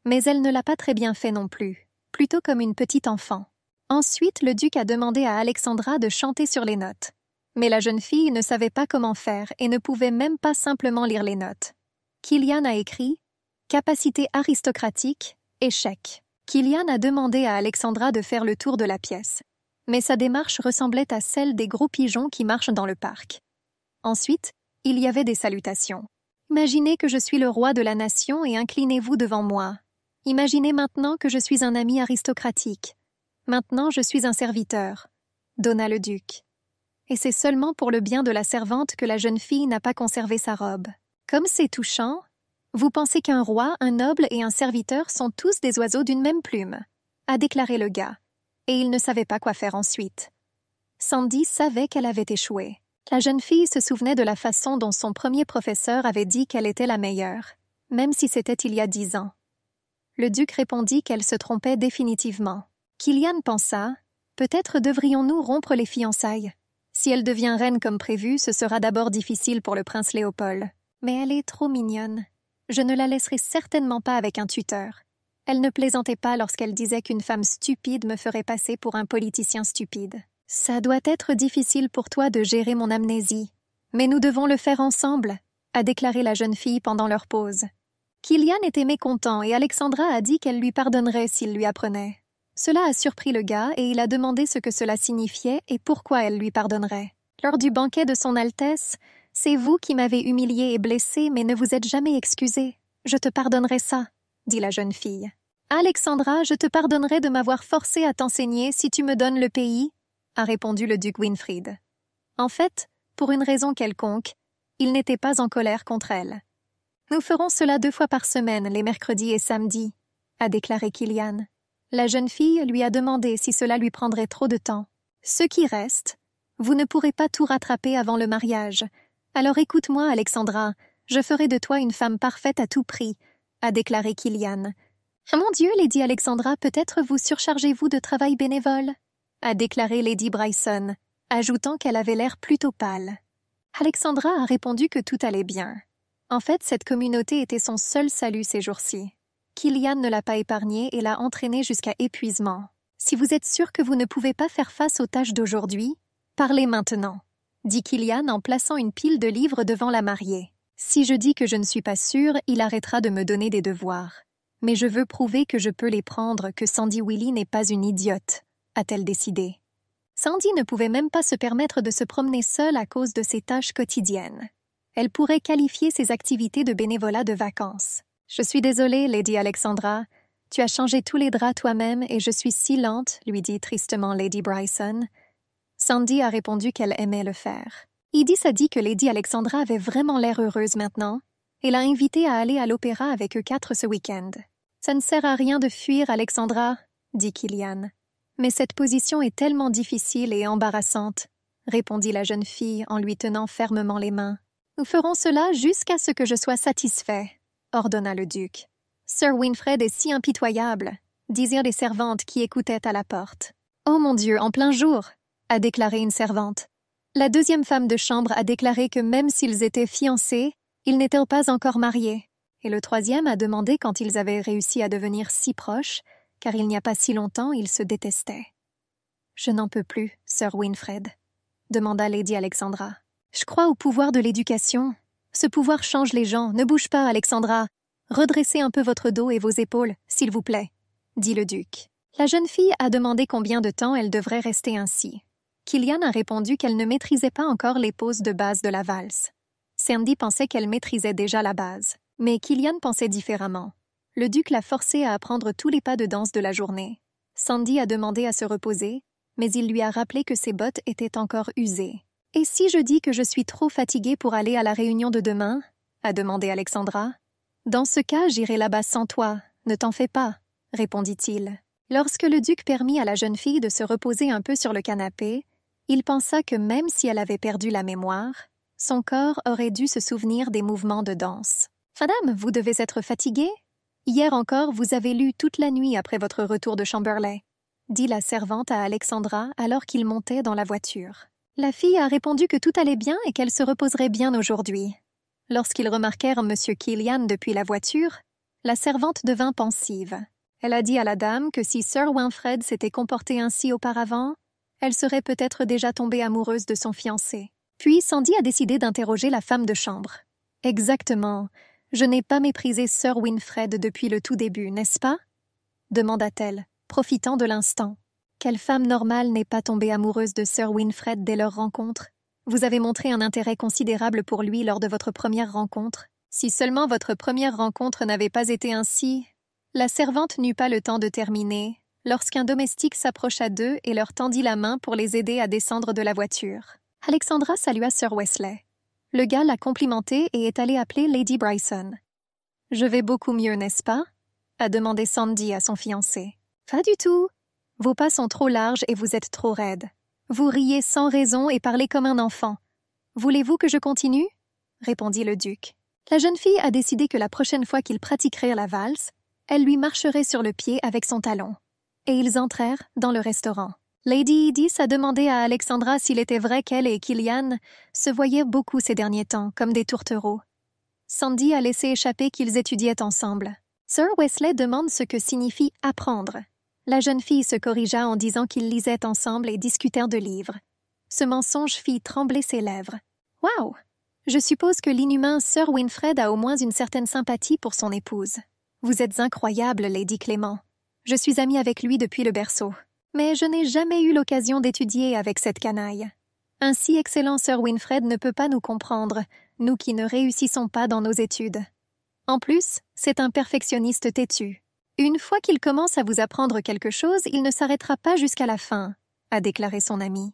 Mais elle ne l'a pas très bien fait non plus, plutôt comme une petite enfant. Ensuite, le duc a demandé à Alexandra de chanter sur les notes. Mais la jeune fille ne savait pas comment faire et ne pouvait même pas simplement lire les notes. Kilian a écrit Capacité aristocratique, échec. Kilian a demandé à Alexandra de faire le tour de la pièce, mais sa démarche ressemblait à celle des gros pigeons qui marchent dans le parc. Ensuite, il y avait des salutations. Imaginez que je suis le roi de la nation et inclinez-vous devant moi, Imaginez maintenant que je suis un ami aristocratique. Maintenant je suis un serviteur. Donna le duc. Et c'est seulement pour le bien de la servante que la jeune fille n'a pas conservé sa robe. Comme c'est touchant, vous pensez qu'un roi, un noble et un serviteur sont tous des oiseaux d'une même plume, a déclaré le gars, et il ne savait pas quoi faire ensuite. Sandy savait qu'elle avait échoué. La jeune fille se souvenait de la façon dont son premier professeur avait dit qu'elle était la meilleure, même si c'était il y a dix ans. Le duc répondit qu'elle se trompait définitivement. Kilian pensa Peut-être devrions-nous rompre les fiançailles. Si elle devient reine comme prévu, ce sera d'abord difficile pour le prince Léopold. Mais elle est trop mignonne. Je ne la laisserai certainement pas avec un tuteur. Elle ne plaisantait pas lorsqu'elle disait qu'une femme stupide me ferait passer pour un politicien stupide. Ça doit être difficile pour toi de gérer mon amnésie. Mais nous devons le faire ensemble, a déclaré la jeune fille pendant leur pause. Kilian était mécontent et Alexandra a dit qu'elle lui pardonnerait s'il lui apprenait. Cela a surpris le gars et il a demandé ce que cela signifiait et pourquoi elle lui pardonnerait. Lors du banquet de Son Altesse, c'est vous qui m'avez humilié et blessé, mais ne vous êtes jamais excusé. Je te pardonnerai ça, dit la jeune fille. Alexandra, je te pardonnerai de m'avoir forcé à t'enseigner si tu me donnes le pays, a répondu le duc Winfried. En fait, pour une raison quelconque, il n'était pas en colère contre elle. Nous ferons cela deux fois par semaine, les mercredis et samedis, a déclaré Kilian. La jeune fille lui a demandé si cela lui prendrait trop de temps. Ce qui reste, vous ne pourrez pas tout rattraper avant le mariage. Alors écoute-moi, Alexandra, je ferai de toi une femme parfaite à tout prix, a déclaré Kilian. Ah mon Dieu, Lady Alexandra, peut-être vous surchargez-vous de travail bénévole, a déclaré Lady Bryson, ajoutant qu'elle avait l'air plutôt pâle. Alexandra a répondu que tout allait bien. En fait, cette communauté était son seul salut ces jours-ci. Kilian ne l'a pas épargnée et l'a entraînée jusqu'à épuisement. Si vous êtes sûr que vous ne pouvez pas faire face aux tâches d'aujourd'hui, parlez maintenant, dit Kilian en plaçant une pile de livres devant la mariée. Si je dis que je ne suis pas sûre, il arrêtera de me donner des devoirs. Mais je veux prouver que je peux les prendre, que Sandy Willy n'est pas une idiote, a-t-elle décidé. Sandy ne pouvait même pas se permettre de se promener seule à cause de ses tâches quotidiennes elle pourrait qualifier ses activités de bénévolat de vacances. Je suis désolée, Lady Alexandra. Tu as changé tous les draps toi-même et je suis si lente, lui dit tristement Lady Bryson. Sandy a répondu qu'elle aimait le faire. Edith a dit que Lady Alexandra avait vraiment l'air heureuse maintenant et l'a invitée à aller à l'opéra avec eux quatre ce week-end. Ça ne sert à rien de fuir, Alexandra, dit Kilian. Mais cette position est tellement difficile et embarrassante, répondit la jeune fille en lui tenant fermement les mains. Nous ferons cela jusqu'à ce que je sois satisfait, ordonna le duc. Sir Winfred est si impitoyable, disirent les servantes qui écoutaient à la porte. Oh mon Dieu, en plein jour, a déclaré une servante. La deuxième femme de chambre a déclaré que même s'ils étaient fiancés, ils n'étaient pas encore mariés. Et le troisième a demandé quand ils avaient réussi à devenir si proches, car il n'y a pas si longtemps ils se détestaient. Je n'en peux plus, Sir Winfred, demanda Lady Alexandra. Je crois au pouvoir de l'éducation. Ce pouvoir change les gens. Ne bouge pas, Alexandra. Redressez un peu votre dos et vos épaules, s'il vous plaît, dit le duc. La jeune fille a demandé combien de temps elle devrait rester ainsi. Kilian a répondu qu'elle ne maîtrisait pas encore les poses de base de la valse. Sandy pensait qu'elle maîtrisait déjà la base, mais Kilian pensait différemment. Le duc l'a forcé à apprendre tous les pas de danse de la journée. Sandy a demandé à se reposer, mais il lui a rappelé que ses bottes étaient encore usées. Et si je dis que je suis trop fatiguée pour aller à la réunion de demain a demandé Alexandra. Dans ce cas, j'irai là-bas sans toi, ne t'en fais pas, répondit-il. Lorsque le duc permit à la jeune fille de se reposer un peu sur le canapé, il pensa que même si elle avait perdu la mémoire, son corps aurait dû se souvenir des mouvements de danse. Madame, vous devez être fatiguée Hier encore, vous avez lu toute la nuit après votre retour de Chamberlain », dit la servante à Alexandra alors qu'il montait dans la voiture. La fille a répondu que tout allait bien et qu'elle se reposerait bien aujourd'hui. Lorsqu'ils remarquèrent M. Killian depuis la voiture, la servante devint pensive. Elle a dit à la dame que si Sir Winfred s'était comporté ainsi auparavant, elle serait peut-être déjà tombée amoureuse de son fiancé. Puis Sandy a décidé d'interroger la femme de chambre. Exactement. Je n'ai pas méprisé Sir Winfred depuis le tout début, n'est-ce pas demanda-t-elle, profitant de l'instant. Quelle femme normale n'est pas tombée amoureuse de Sir Winfred dès leur rencontre Vous avez montré un intérêt considérable pour lui lors de votre première rencontre. Si seulement votre première rencontre n'avait pas été ainsi, la servante n'eut pas le temps de terminer lorsqu'un domestique s'approcha d'eux et leur tendit la main pour les aider à descendre de la voiture. Alexandra salua Sir Wesley. Le gars l'a complimenté et est allé appeler Lady Bryson. Je vais beaucoup mieux, n'est-ce pas a demandé Sandy à son fiancé. Pas du tout, vos pas sont trop larges et vous êtes trop raide. Vous riez sans raison et parlez comme un enfant. Voulez-vous que je continue répondit le duc. La jeune fille a décidé que la prochaine fois qu'ils pratiqueraient la valse, elle lui marcherait sur le pied avec son talon. Et ils entrèrent dans le restaurant. Lady Edith a demandé à Alexandra s'il était vrai qu'elle et Kilian se voyaient beaucoup ces derniers temps, comme des tourtereaux. Sandy a laissé échapper qu'ils étudiaient ensemble. Sir Wesley demande ce que signifie apprendre la jeune fille se corrigea en disant qu'ils lisaient ensemble et discutèrent de livres. Ce mensonge fit trembler ses lèvres. Waouh Je suppose que l'inhumain Sir Winfred a au moins une certaine sympathie pour son épouse. Vous êtes incroyable, Lady Clément. Je suis amie avec lui depuis le berceau. Mais je n'ai jamais eu l'occasion d'étudier avec cette canaille. Ainsi, excellent Sir Winfred ne peut pas nous comprendre, nous qui ne réussissons pas dans nos études. En plus, c'est un perfectionniste têtu, une fois qu'il commence à vous apprendre quelque chose, il ne s'arrêtera pas jusqu'à la fin, a déclaré son ami.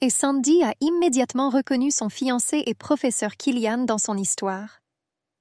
Et Sandy a immédiatement reconnu son fiancé et professeur Killian dans son histoire.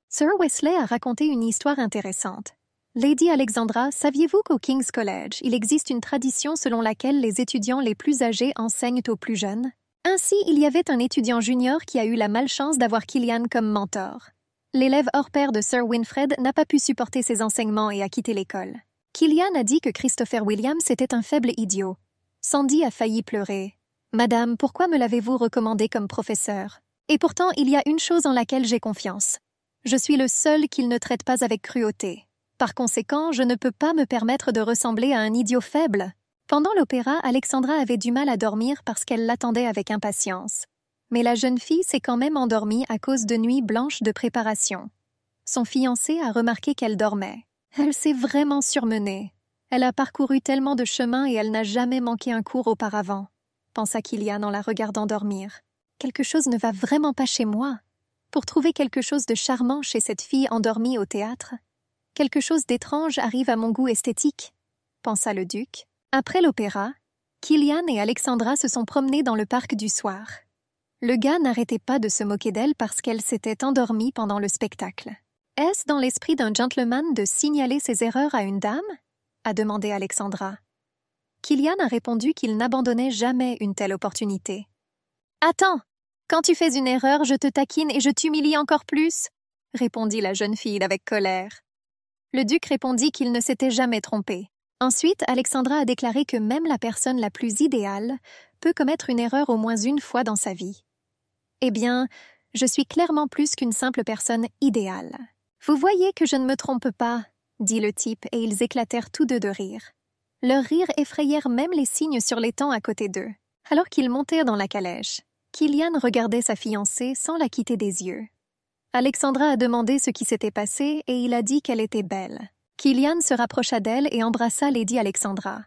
Sir Wesley a raconté une histoire intéressante. Lady Alexandra, saviez-vous qu'au King's College, il existe une tradition selon laquelle les étudiants les plus âgés enseignent aux plus jeunes ainsi, il y avait un étudiant junior qui a eu la malchance d'avoir Killian comme mentor. L'élève hors pair de Sir Winfred n'a pas pu supporter ses enseignements et a quitté l'école. Kilian a dit que Christopher Williams était un faible idiot. Sandy a failli pleurer. Madame, pourquoi me l'avez-vous recommandé comme professeur Et pourtant, il y a une chose en laquelle j'ai confiance. Je suis le seul qu'il ne traite pas avec cruauté. Par conséquent, je ne peux pas me permettre de ressembler à un idiot faible. Pendant l'opéra, Alexandra avait du mal à dormir parce qu'elle l'attendait avec impatience mais la jeune fille s'est quand même endormie à cause de nuits blanches de préparation. Son fiancé a remarqué qu'elle dormait. Elle s'est vraiment surmenée. Elle a parcouru tellement de chemins et elle n'a jamais manqué un cours auparavant, pensa Kilian en la regardant dormir. Quelque chose ne va vraiment pas chez moi. Pour trouver quelque chose de charmant chez cette fille endormie au théâtre, quelque chose d'étrange arrive à mon goût esthétique, pensa le duc. Après l'opéra, Kylian et Alexandra se sont promenés dans le parc du soir. Le gars n'arrêtait pas de se moquer d'elle parce qu'elle s'était endormie pendant le spectacle. Est-ce dans l'esprit d'un gentleman de signaler ses erreurs à une dame a demandé Alexandra. Kilian a répondu qu'il n'abandonnait jamais une telle opportunité. Attends, quand tu fais une erreur, je te taquine et je t'humilie encore plus, répondit la jeune fille avec colère. Le duc répondit qu'il ne s'était jamais trompé. Ensuite, Alexandra a déclaré que même la personne la plus idéale peut commettre une erreur au moins une fois dans sa vie. Eh bien, je suis clairement plus qu'une simple personne idéale. Vous voyez que je ne me trompe pas, dit le type, et ils éclatèrent tous deux de rire. Leurs rires effrayèrent même les signes sur l'étang à côté d'eux. Alors qu'ils montèrent dans la calèche, Kilian regardait sa fiancée sans la quitter des yeux. Alexandra a demandé ce qui s'était passé et il a dit qu'elle était belle. Kilian se rapprocha d'elle et embrassa Lady Alexandra.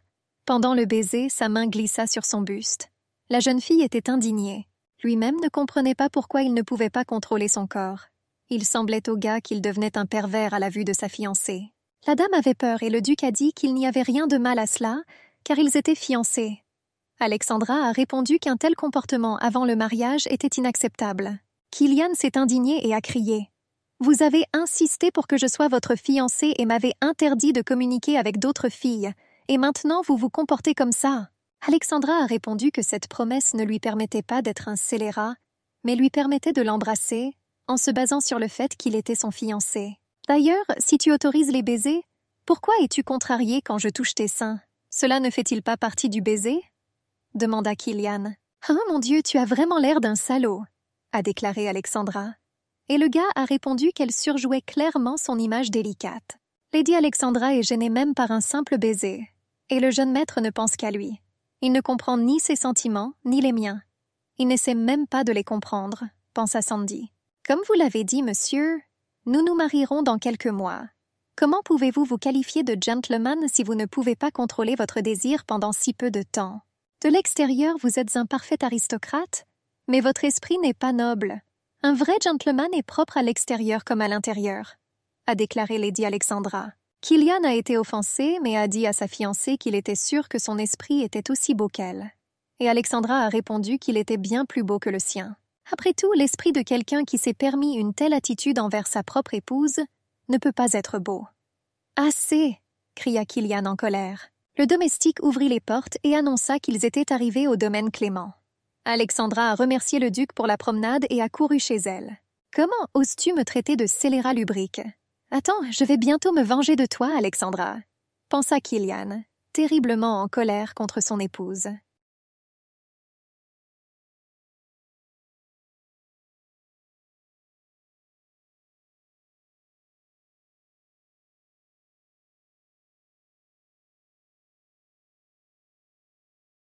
Pendant le baiser, sa main glissa sur son buste. La jeune fille était indignée. Lui-même ne comprenait pas pourquoi il ne pouvait pas contrôler son corps. Il semblait au gars qu'il devenait un pervers à la vue de sa fiancée. La dame avait peur et le duc a dit qu'il n'y avait rien de mal à cela, car ils étaient fiancés. Alexandra a répondu qu'un tel comportement avant le mariage était inacceptable. Kylian s'est indigné et a crié. Vous avez insisté pour que je sois votre fiancée et m'avez interdit de communiquer avec d'autres filles, et maintenant vous vous comportez comme ça. Alexandra a répondu que cette promesse ne lui permettait pas d'être un scélérat, mais lui permettait de l'embrasser, en se basant sur le fait qu'il était son fiancé. D'ailleurs, si tu autorises les baisers, pourquoi es-tu contrarié quand je touche tes seins Cela ne fait-il pas partie du baiser demanda Kilian. Ah oh mon Dieu, tu as vraiment l'air d'un salaud a déclaré Alexandra. Et le gars a répondu qu'elle surjouait clairement son image délicate. Lady Alexandra est gênée même par un simple baiser, et le jeune maître ne pense qu'à lui. Il ne comprend ni ses sentiments, ni les miens. Il n'essaie même pas de les comprendre, pensa Sandy. Comme vous l'avez dit, monsieur, nous nous marierons dans quelques mois. Comment pouvez-vous vous qualifier de gentleman si vous ne pouvez pas contrôler votre désir pendant si peu de temps De l'extérieur, vous êtes un parfait aristocrate, mais votre esprit n'est pas noble. Un vrai gentleman est propre à l'extérieur comme à l'intérieur, a déclaré Lady Alexandra. Kilian a été offensé, mais a dit à sa fiancée qu'il était sûr que son esprit était aussi beau qu'elle. Et Alexandra a répondu qu'il était bien plus beau que le sien. Après tout, l'esprit de quelqu'un qui s'est permis une telle attitude envers sa propre épouse ne peut pas être beau. Assez cria Kilian en colère. Le domestique ouvrit les portes et annonça qu'ils étaient arrivés au domaine Clément. Alexandra a remercié le duc pour la promenade et a couru chez elle. Comment oses-tu me traiter de scélérat lubrique Attends, je vais bientôt me venger de toi, Alexandra, pensa Kilian, terriblement en colère contre son épouse.